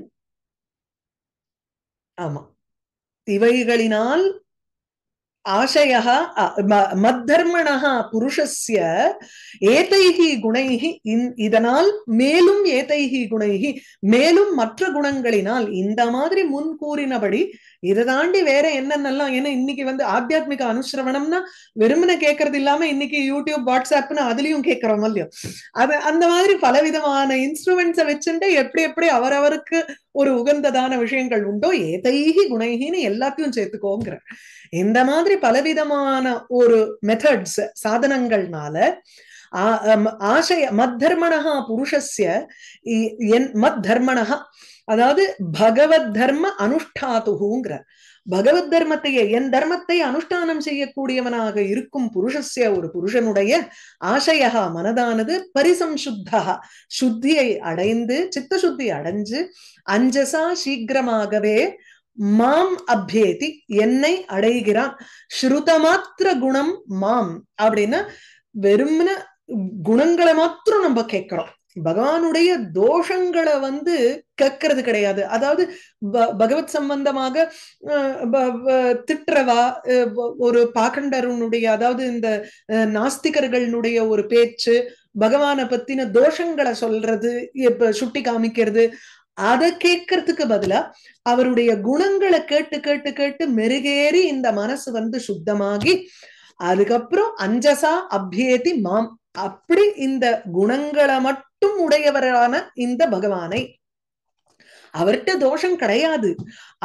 [SPEAKER 1] ஆமா இவைகளினால் आशयः மத்தர்மணः புருஷஸ்ய ஏதைகி குணைகி இதனால் மேலும் ஏதைகி குணைகி மேலும் மற்ற குணங்களினால் இந்த மாதிரி முன் கூறினபடி இதை தாண்டி வேற என்னென்னலாம் ஏன்னா இன்னைக்கு வந்து ஆத்தியாத்மிக அனுசிரவணம்னா வெறுமனை கேட்கறது இல்லாம இன்னைக்கு யூடியூப் வாட்ஸ்அப்னு அதுலயும் கேட்கறோம் இல்லையோ அது அந்த மாதிரி பலவிதமான இன்ஸ்ட்ருமெண்ட்ஸை வச்சுட்டு எப்படி எப்படி அவரவருக்கு ஒரு உகந்ததான விஷயங்கள் உண்டோ ஏதைகி குணைகின்னு எல்லாத்தையும் சேர்த்துக்கோங்கிற இந்த மாதிரி பலவிதமான ஒரு மெத்தட்ஸ் சாதனங்கள்னால ஆஹ் ஆசய மத்தர்மணா புருஷஸ்ய மத்தர்மணா அதாவது பகவத் தர்ம அனுஷ்டாதுகுங்கிறார் பகவத் தர்மத்தையே என் தர்மத்தை அனுஷ்டானம் செய்யக்கூடியவனாக இருக்கும் புருஷஸ்ய ஒரு புருஷனுடைய ஆசையா மனதானது பரிசம்சுத்தா சுத்தியை அடைந்து சித்த சுத்தி அடைஞ்சு அஞ்சசா சீக்கிரமாகவே மாம் அபியேதி என்னை அடைகிறான் ஸ்ருதமாத்திர குணம் மாம் அப்படின்னா வெறும்ன குணங்களை மாத்திரம் நம்ம கேட்கிறோம் பகவானுடைய தோஷங்களை வந்து கக்கிறது கிடையாது அதாவது பகவத் சம்பந்தமாக திட்டுறவா ஒரு பாகண்டருனுடைய அதாவது இந்த நாஸ்திகர்களுடைய ஒரு பேச்சு பகவானை பத்தின தோஷங்களை சொல்றது சுட்டி காமிக்கிறது அதை கேட்கறதுக்கு பதிலா அவருடைய குணங்களை கேட்டு கேட்டு கேட்டு மெருகேறி இந்த மனசு வந்து சுத்தமாகி அதுக்கப்புறம் அஞ்சசா அபியேதி மாம் அப்படி இந்த குணங்களை மட்டும் மட்டும் உடையவரான இந்த பகவானை அவர்கிட்ட தோஷம் கிடையாது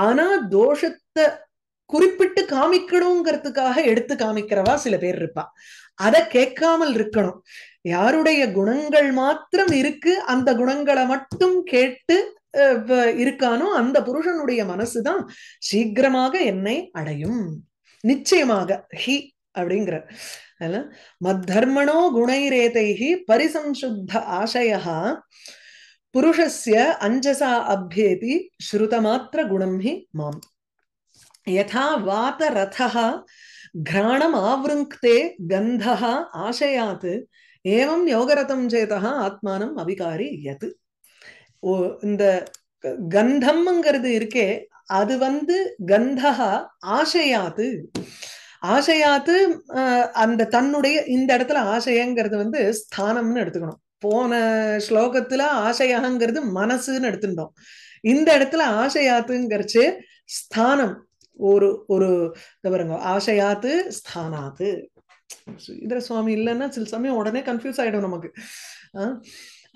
[SPEAKER 1] ஆனா தோஷத்தை குறிப்பிட்டு காமிக்கணுங்கிறதுக்காக எடுத்து காமிக்கிறவா சில பேர் இருப்பா அதை கேட்காமல் இருக்கணும் யாருடைய குணங்கள் மாத்திரம் இருக்கு அந்த குணங்களை மட்டும் கேட்டு இருக்கானோ அந்த புருஷனுடைய மனசுதான் சீக்கிரமாக என்னை அடையும் நிச்சயமாக ஹி அப்படிங்கிறார் அதனால மத்தர்மணோ குணைரேதைகி பரிசம்சுத்த ஆசயா புருஷஸ்ய அஞ்சசா அபியேதி ஸ்ருதமாத்திர குணம் ஹி மாம் யதா வாத ரதா கிராணம் ஆவருங்கே கந்தா ஆசையாத் ஏவம் யோகரதம் சேதா ஆத்மானம் அபிகாரி யத் ஓ இந்த கந்தம்ங்கிறது இருக்கே அது வந்து கந்தா ஆசையாத்து ஆசையாத்து அந்த தன்னுடைய இந்த இடத்துல ஆசையங்கிறது வந்து ஸ்தானம்னு எடுத்துக்கணும் போன ஸ்லோகத்துல ஆசையாங்கிறது மனசுன்னு எடுத்துட்டோம் இந்த இடத்துல ஆசையாத்துங்கிறச்சு ஸ்தானம் ஒரு ஒரு பாருங்க ஆசையாத்து ஸ்தானாத்து இதுல சுவாமி இல்லைன்னா சில சமயம் உடனே கன்ஃபியூஸ் ஆயிடும் நமக்கு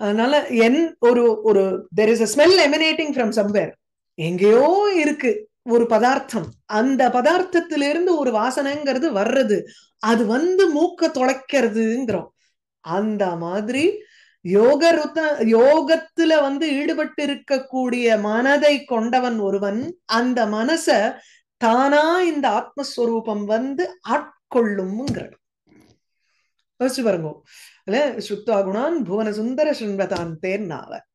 [SPEAKER 1] அதனால என் ஒரு ஒரு there is a smell emanating from somewhere எங்கேயோ இருக்கு ஒரு பதார்த்தம் அந்த பதார்த்தத்திலிருந்து ஒரு வாசனைங்கிறது வர்றது அது வந்து மூக்க தொலைக்கிறதுங்கிறோம் அந்த மாதிரி யோக ருத்த யோகத்துல வந்து ஈடுபட்டு இருக்கக்கூடிய மனதை கொண்டவன் ஒருவன் அந்த மனச தானா இந்த ஆத்மஸ்வரூபம் வந்து ஆட்கொள்ளும்ங்கிறது யோசிச்சு பாருங்க இல்ல சுத்தா குணான் புவன சுந்தர சுன்பதான் தேர்னாவர்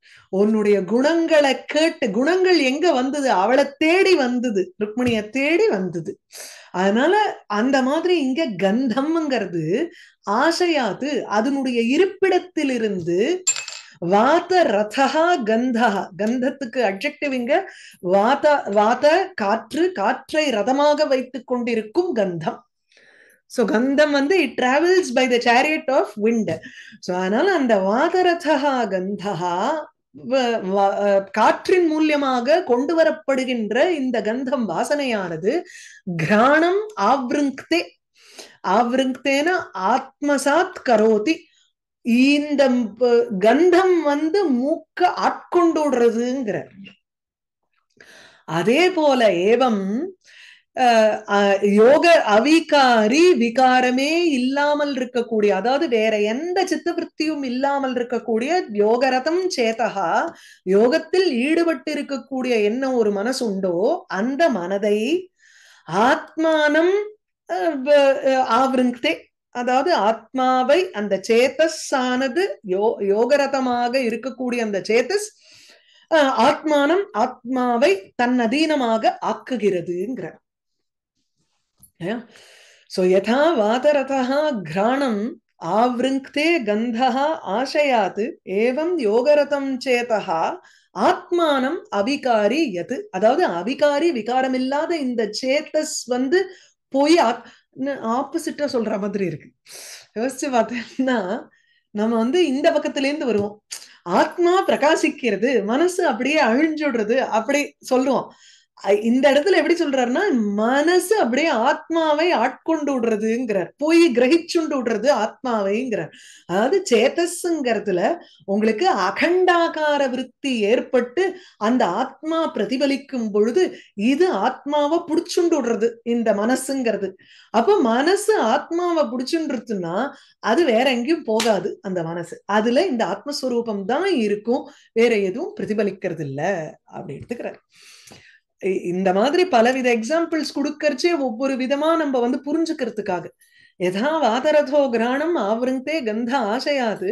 [SPEAKER 1] உன்னுடைய குணங்களை கேட்டு குணங்கள் எங்க வந்தது அவளை தேடி வந்தது ருக்மணிய தேடி வந்தது அதனால அந்த மாதிரி இங்க கந்தம்ங்கிறது ஆசையாது அதனுடைய இருப்பிடத்திலிருந்து வாத ரதா கந்தா கந்தத்துக்கு அட்ஜெக்டிவ் இங்க வாத வாத காற்று காற்றை ரதமாக வைத்துக் கொண்டிருக்கும் கந்தம் சோ கந்தம் வந்து it travels by the chariot of wind so அதனால அந்த வாதரதா கந்தா காற்றின் மூலியமாக கொண்டு வரப்படுகின்ற இந்த கந்தம் வாசனையானது கிராணம் ஆவ்ருங்கே ஆவ்ருங்கேன ஆத்மசாத் கரோதி இந்த கந்தம் வந்து மூக்க ஆட்கொண்டுடுறதுங்கிற அதே போல ஏவம் யோக அவிகாரி விகாரமே இல்லாமல் இருக்கக்கூடிய அதாவது வேற எந்த சித்தவருத்தியும் இல்லாமல் இருக்கக்கூடிய யோகரதம் சேதகா யோகத்தில் ஈடுபட்டு இருக்கக்கூடிய என்ன ஒரு மனசு உண்டோ அந்த மனதை ஆத்மானம் ஆவிருந்தே அதாவது ஆத்மாவை அந்த சேத்தஸ் ஆனது யோ யோகரதமாக இருக்கக்கூடிய அந்த சேத்தஸ் ஆத்மானம் ஆத்மாவை தன் அதீனமாக ஆக்குகிறதுங்கிற சோ யதா வாதரதா கிராணம் ஆவிருங்கே கந்தா ஆசையாத் ஏவம் யோகரதம் சேதா ஆத்மானம் அவிகாரி எது அதாவது அவிகாரி விகாரம் இல்லாத இந்த சேத்தஸ் வந்து போய் ஆப்போசிட்டா சொல்ற மாதிரி இருக்கு யோசிச்சு பார்த்தீங்கன்னா நம்ம வந்து இந்த பக்கத்துல இருந்து வருவோம் ஆத்மா பிரகாசிக்கிறது மனசு அப்படியே அழிஞ்சுடுறது அப்படி சொல்லுவோம் இந்த இடத்துல எப்படி சொல்றாருன்னா மனசு அப்படியே ஆத்மாவை ஆட்கொண்டு விடுறதுங்கிறார் போய் கிரகிச்சுண்டு விடுறது ஆத்மாவைங்கிறார் அதாவது சேத்தஸ்ங்கிறதுல உங்களுக்கு அகண்டாகார விற்பி ஏற்பட்டு அந்த ஆத்மா பிரதிபலிக்கும் பொழுது இது ஆத்மாவை புடிச்சுண்டு விடுறது இந்த மனசுங்கிறது அப்ப மனசு ஆத்மாவை புடிச்சுன்றதுன்னா அது வேற எங்கேயும் போகாது அந்த மனசு அதுல இந்த ஆத்மஸ்வரூபம் தான் இருக்கும் வேற எதுவும் பிரதிபலிக்கிறது இல்லை அப்படி எடுத்துக்கிறார் இந்த மாதிரி பலவித எக்ஸாம்பிள்ஸ் கொடுக்கறச்சே ஒவ்வொரு விதமா நம்ம வந்து புரிஞ்சுக்கிறதுக்காக எதா வாதரதோ கிராணம் ஆவருந்தே கந்த ஆசையாது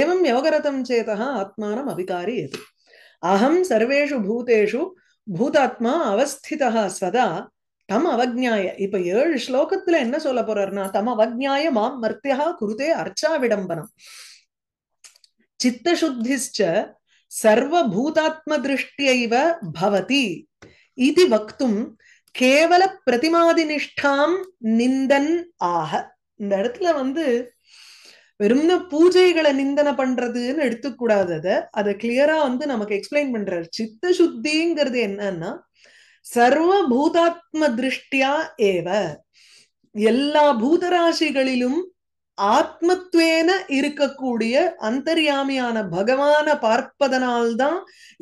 [SPEAKER 1] ஏவம் யோகரதம் சேதா ஆத்மானம் அபிகாரி எது அகம் சர்வேஷு பூதேஷு பூதாத்மா அவஸ்திதா சதா தம் அவக்ஞாய இப்ப ஏழு ஸ்லோகத்துல என்ன சொல்ல போறார்னா தம் அவக்ஞாய மாம் மர்த்தியா குருதே அர்ச்சா விடம்பனம் சித்தசுத்திச்ச சர்வ பூதாத்ம திருஷ்டியைவ பவதி இது வக்தும் கேவல நிஷ்டாம் நிந்தன் ஆக இந்த இடத்துல வந்து வெறும் பூஜைகளை நிந்தன பண்றதுன்னு எடுத்துக்கூடாது அதை அதை கிளியரா வந்து நமக்கு எக்ஸ்பிளைன் பண்றாரு சித்த சுத்திங்கிறது என்னன்னா சர்வ பூதாத்ம திருஷ்டியா ஏவ எல்லா பூதராசிகளிலும் ஆத்மத்வேன இருக்கக்கூடிய அந்தர்யாமியான பகவான பார்ப்பதனால்தான்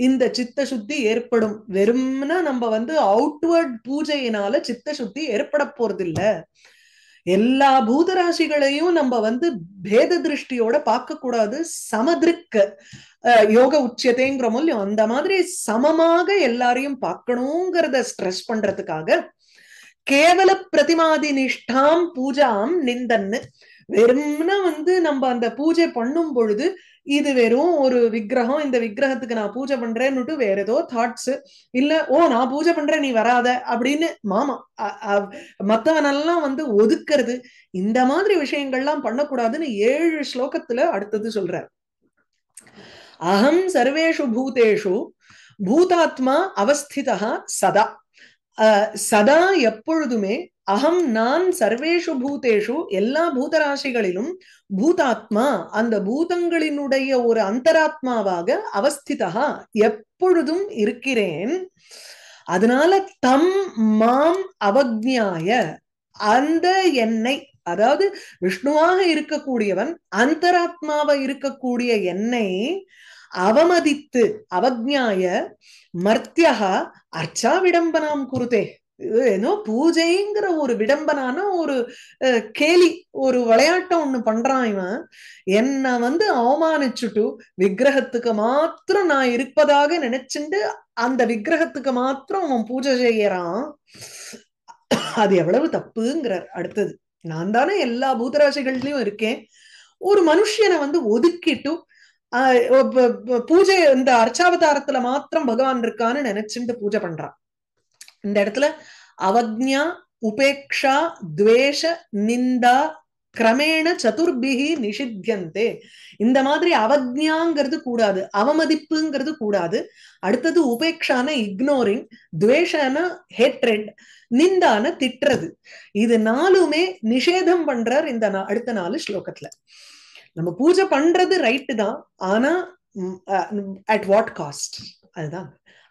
[SPEAKER 1] இந்த சித்த சுத்தி ஏற்படும் வெறும்னா நம்ம வந்து அவுட்வர்ட் பூஜையினால சித்த சுத்தி ஏற்பட போறதில்ல எல்லா பூதராசிகளையும் நம்ம வந்து பேத திருஷ்டியோட பார்க்க கூடாது சமதிருக்க யோக உச்சியத்தைங்கிற மூலியம் அந்த மாதிரி சமமாக எல்லாரையும் பார்க்கணுங்கிறத ஸ்ட்ரெஸ் பண்றதுக்காக கேவல பிரதிமாதி நிஷ்டாம் பூஜாம் நிந்தன்னு வெறும்னா வந்து நம்ம அந்த பூஜை பண்ணும் பொழுது இது வெறும் ஒரு விக்கிரகம் இந்த விக்கிரகத்துக்கு நான் பூஜை பண்றேன்னுட்டு வேற ஏதோ தாட்ஸ் இல்ல ஓ நான் பூஜை பண்றேன் நீ வராத அப்படின்னு மாமா மத்தவனெல்லாம் வந்து ஒதுக்கிறது இந்த மாதிரி விஷயங்கள்லாம் பண்ணக்கூடாதுன்னு ஏழு ஸ்லோகத்துல அடுத்தது சொல்றார் அகம் சர்வேஷு பூதேஷு பூதாத்மா அவஸ்திதா சதா சதா எப்பொழுதுமே அகம் நான் சர்வேஷு பூதேஷு எல்லா பூதராசிகளிலும் பூதாத்மா அந்த பூதங்களினுடைய ஒரு அந்தராத்மாவாக அவஸ்திதா எப்பொழுதும் இருக்கிறேன் அதனால தம் மாம் அவக்ஞாய அந்த என்னை அதாவது விஷ்ணுவாக இருக்கக்கூடியவன் அந்தராத்மாவா இருக்கக்கூடிய என்னை அவமதித்து அவக்ஞாய மர்த்தியா அர்ச்சா விடம்பனாம் குருதே ஏதோ பூஜைங்கிற ஒரு விடம்பனான ஒரு கேலி ஒரு விளையாட்டம் ஒண்ணு பண்றான் இவன் என்ன வந்து அவமானிச்சுட்டு விக்கிரகத்துக்கு மாத்திரம் நான் இருப்பதாக நினைச்சுண்டு அந்த விக்கிரகத்துக்கு மாத்திரம் அவன் பூஜை செய்யறான் அது எவ்வளவு தப்புங்கிறார் அடுத்தது நான் தானே எல்லா பூதராசிகள்லயும் இருக்கேன் ஒரு மனுஷனை வந்து ஒதுக்கிட்டு பூஜை இந்த அர்ச்சாவதாரத்துல மாத்திரம் பகவான் இருக்கான்னு நினைச்சுட்டு பூஜை பண்றான் இந்த இடத்துல அவக்ஞா உபேக்ஷா துவேஷ நிந்தா கிரமேண சதுர்பிகி நிஷித்தியந்தே இந்த மாதிரி அவஜ்ஞாங்கிறது கூடாது அவமதிப்புங்கிறது கூடாது அடுத்தது உபேக்ஷான இக்னோரிங் துவேஷான ஹேட்ரெட் நிந்தான திட்டுறது இது நாலுமே நிஷேதம் பண்றார் இந்த அடுத்த நாலு ஸ்லோகத்துல நம்ம பூஜை பண்றது ரைட்டு தான் ஆனா அட் வாட் காஸ்ட் அதுதான்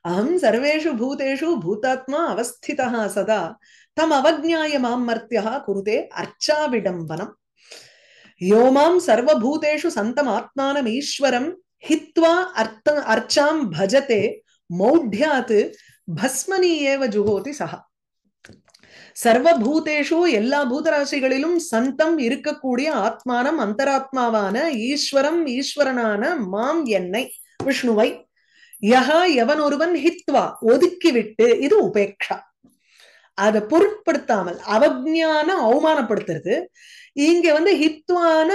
[SPEAKER 1] அஹம் சர்வேஷு பூதேஷு பூதாத்மா அவஸ்திதா சதா தம் அவஜாய மாம் மர்த்தியா குருதே அர்ச்சா விடம்பனம் யோமாம் சர்வபூதேஷு சந்தம் ஆத்மானம் ஈஸ்வரம் ஹித்வா அர்த்த அர்ச்சாம் பஜதே மௌட்யாத் பஸ்மனி ஏவ ஜுகோதி சஹா சர்வபூதேஷு எல்லா பூதராசிகளிலும் சந்தம் இருக்கக்கூடிய ஆத்மானம் அந்தராத்மாவான ஈஸ்வரம் ஈஸ்வரனான மாம் என்னை விஷ்ணுவை யகா எவன் ஒருவன் ஹித்வா ஒதுக்கிவிட்டு இது உபேக்ஷா அதை பொருட்படுத்தாமல் அவஜான அவமானப்படுத்துறது இங்க வந்து ஹித்வான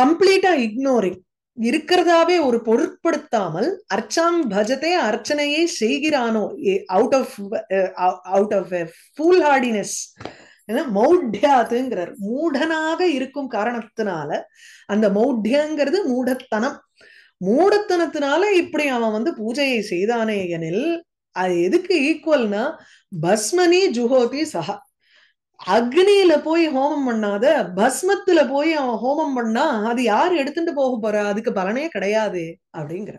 [SPEAKER 1] கம்ப்ளீட்டா இக்னோரிங் இருக்கிறதாவே ஒரு பொருட்படுத்தாமல் அர்ச்சாம் பஜத்தை அர்ச்சனையை செய்கிறானோ out of out of full heartiness மௌட்யாத்துங்கிறார் மூடனாக இருக்கும் காரணத்தினால அந்த மௌட்யங்கிறது மூடத்தனம் மூடத்தனத்தினால இப்படி அவன் வந்து பூஜையை செய்தானே எனில் அது எதுக்கு ஈக்குவல்னா பஸ்மனி ஜுஹோதி சஹா அக்னியில போய் ஹோமம் பண்ணாத பஸ்மத்துல போய் அவன் ஹோமம் பண்ணா அது யாரு எடுத்துட்டு போக போறா அதுக்கு பலனே கிடையாது அப்படிங்கிற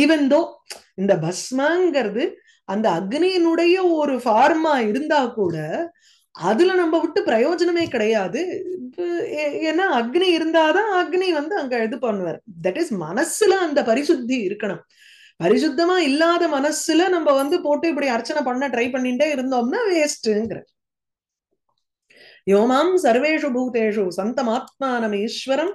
[SPEAKER 1] ஈவன் தோ இந்த பஸ்மங்கிறது அந்த அக்னியினுடைய ஒரு ஃபார்மா இருந்தா கூட அதுல நம்ம விட்டு பிரயோஜனமே கிடையாது ஏன்னா அக்னி இருந்தாதான் அக்னி வந்து அங்க இது பண்ணுவார் தட் இஸ் மனசுல அந்த பரிசுத்தி இருக்கணும் பரிசுத்தமா இல்லாத மனசுல நம்ம வந்து போட்டு இப்படி அர்ச்சனை பண்ண ட்ரை பண்ணிட்டே இருந்தோம்னா வேஸ்ட்ங்கிற யோமாம் சர்வேஷு பூதேஷு சந்தம் ஆத்மானம் ஈஸ்வரம்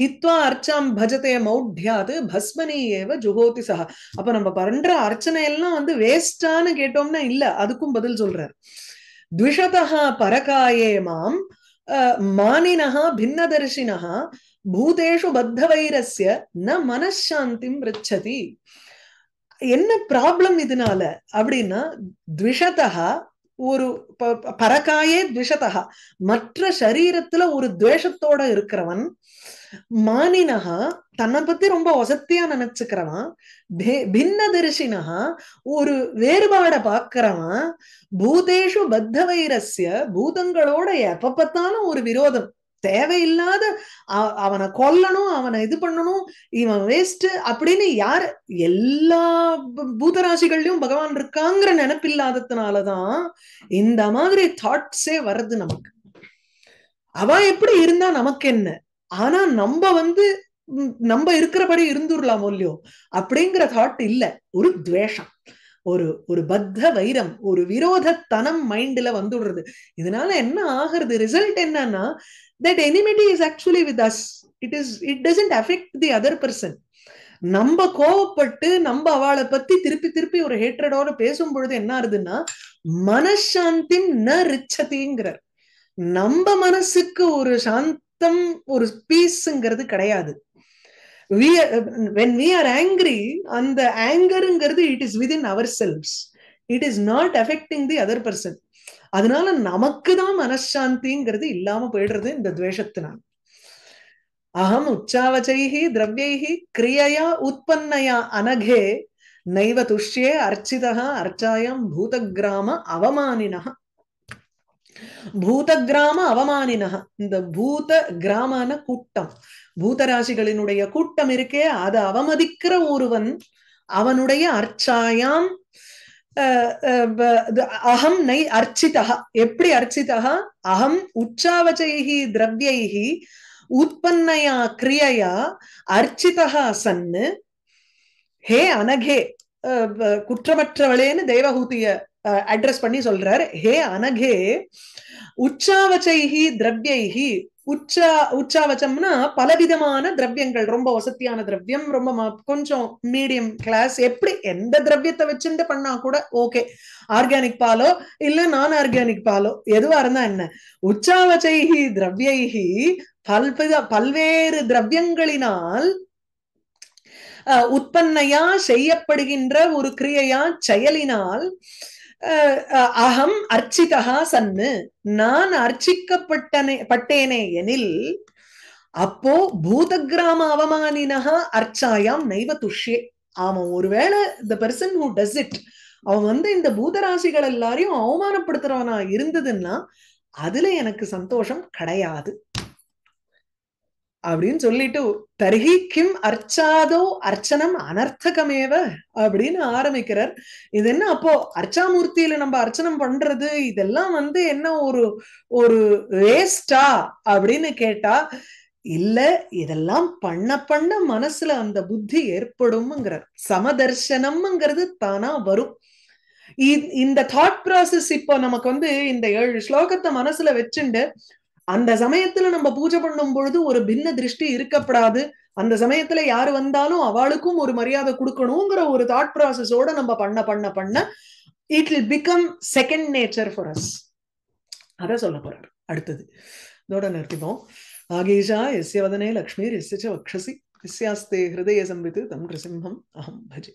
[SPEAKER 1] ஹித்வா அர்ச்சாம் பஜதே மௌட்யாது பஸ்மனி ஏவ ஜுகோதி சஹா அப்ப நம்ம பண்ற அர்ச்சனை எல்லாம் வந்து வேஸ்டான்னு கேட்டோம்னா இல்ல அதுக்கும் பதில் சொல்றாரு द्विषतः परकाये माम् मानिनः भिन्नदर्शिनः பூதேஷு பத்தவைரஸ்ய ந மனசாந்திம் பிரச்சதி என்ன ப்ராப்ளம் இதனால அப்படின்னா த்விஷதா ஒரு பரகாயே த்விஷதா மற்ற சரீரத்துல ஒரு துவேஷத்தோட இருக்கிறவன் மானினகா தன்னை பத்தி ரொம்ப ஒசத்தியா நினைச்சுக்கிறவன் பின்ன தரிசினகா ஒரு வேறுபாட பாக்குறவன் பூதேஷு பத்த வைரஸ்ய பூதங்களோட எப்ப பார்த்தாலும் ஒரு விரோதம் தேவையில்லாத அவனை கொல்லணும் அவனை இது பண்ணணும் இவன் வேஸ்ட் அப்படின்னு யார் எல்லா பூதராசிகள்லயும் பகவான் இருக்காங்கிற நினைப்பில்லாததுனாலதான் இந்த மாதிரி தாட்ஸே வருது நமக்கு அவ எப்படி இருந்தா நமக்கு என்ன ஆனா நம்ம வந்து நம்ம இருக்கிறபடி இருந்துடலாம் இல்லையோ அப்படிங்கிற தாட் இல்ல ஒரு துவேஷம் ஒரு ஒரு பத்த வைரம் ஒரு விரோதத்தனம் மைண்ட்ல வந்துடுறது இதனால என்ன ஆகுறது ரிசல்ட் என்னன்னா that enmity is actually with us it is it doesn't affect the other person நம்ம கோவப்பட்டு நம்ம அவளை பத்தி திருப்பி திருப்பி ஒரு ஹேட்ரடோட பேசும் பொழுது என்ன ஆகுதுன்னா மனசாந்தி ந ரிச்சதிங்கிறார் நம்ம மனசுக்கு ஒரு சாந்த் மொத்தம் ஒரு பீஸ்ங்கிறது கிடையாது வென் வி ஆர் ஆங்கிரி அந்த ஆங்கருங்கிறது it is within our cells it is not affecting the other person அதனால நமக்கு தான் மனசாந்திங்கிறது இல்லாம போயிடுறது இந்த துவேஷத்தினால் அகம் உச்சாவச்சைஹி திரவியைஹி கிரியையா உற்பத்தையா அனகே நைவ துஷ்யே அர்ச்சிதா அர்ச்சாயம் பூதகிராம அவமானினா பூத கிராம அவமானினா இந்த பூத கிராமான கூட்டம் பூதராசிகளினுடைய கூட்டம் இருக்கே அதை அவமதிக்கிற ஒருவன் அவனுடைய அர்ச்சாயாம் அகம் நை அர்ச்சிதா எப்படி அர்ச்சிதா அகம் உச்சாவச்சைகி திரவியை உற்பத்தனையா கிரியையா அர்ச்சிதா சன்னு ஹே அனகே குற்றமற்றவளேன்னு தெய்வகூதிய அட்ரஸ் பண்ணி சொல்றார் ஹே அனகே உச்சாவச்சைஹி திரவியைஹி உச்சா உச்சாவச்சம்னா பலவிதமான திரவியங்கள் ரொம்ப வசதியான திரவியம் ரொம்ப கொஞ்சம் மீடியம் கிளாஸ் எப்படி எந்த திரவியத்தை வச்சுட்டு பண்ணா கூட ஓகே ஆர்கானிக் பாலோ இல்ல நான் ஆர்கானிக் பாலோ எதுவா இருந்தா என்ன உச்சாவச்சைஹி திரவியைஹி பல்வித பல்வேறு திரவியங்களினால் உற்பத்தியா செய்யப்படுகின்ற ஒரு கிரியையா செயலினால் அகம் அர்ச்சிதா சன்னு நான் அர்ச்சிக்கப்பட்டனே பட்டேனே எனில் அப்போ பூத கிராம அவமானினா அர்ச்சாயாம் நைவ துஷ்யே அவன் ஒருவேளை the person who does it அவன் வந்து இந்த பூதராசிகள் எல்லாரையும் அவமானப்படுத்துறவனா இருந்ததுன்னா அதுல எனக்கு சந்தோஷம் கிடையாது அப்படின்னு சொல்லிட்டு தருகி கிம் அர்ச்சாதோ அர்ச்சனம் அனர்த்தகமேவ அப்படின்னு ஆரம்பிக்கிறார் இது என்ன அப்போ அர்ச்சாமூர்த்தியில நம்ம அர்ச்சனம் பண்றது இதெல்லாம் வந்து என்ன ஒரு ஒரு வேஸ்டா அப்படின்னு கேட்டா இல்ல இதெல்லாம் பண்ண பண்ண மனசுல அந்த புத்தி ஏற்படும்ங்கிறார் சமதர்சனம்ங்கிறது தானா வரும் இந்த தாட் ப்ராசஸ் இப்போ நமக்கு வந்து இந்த ஏழு ஸ்லோகத்தை மனசுல வச்சுண்டு அந்த சமயத்துல நம்ம பூஜை பண்ணும் பொழுது ஒரு பின்ன திருஷ்டி இருக்கப்படாது அந்த சமயத்துல யாரு வந்தாலும் அவளுக்கும் ஒரு மரியாதை கொடுக்கணுங்கிற ஒரு தாட் ப்ராசஸோட நம்ம பண்ண பண்ண பண்ண it will become second nature for us அத சொல்ல போறாரு அடுத்தது இதோட நிறுத்திப்போம் ஆகேஷா எஸ்ய வதனே லக்ஷ்மீர் எஸ்ய வக்ஷசி எஸ்யாஸ்தே ஹிருதய சம்பித்து தம் கிருசிம்ஹம் அஹம் பஜே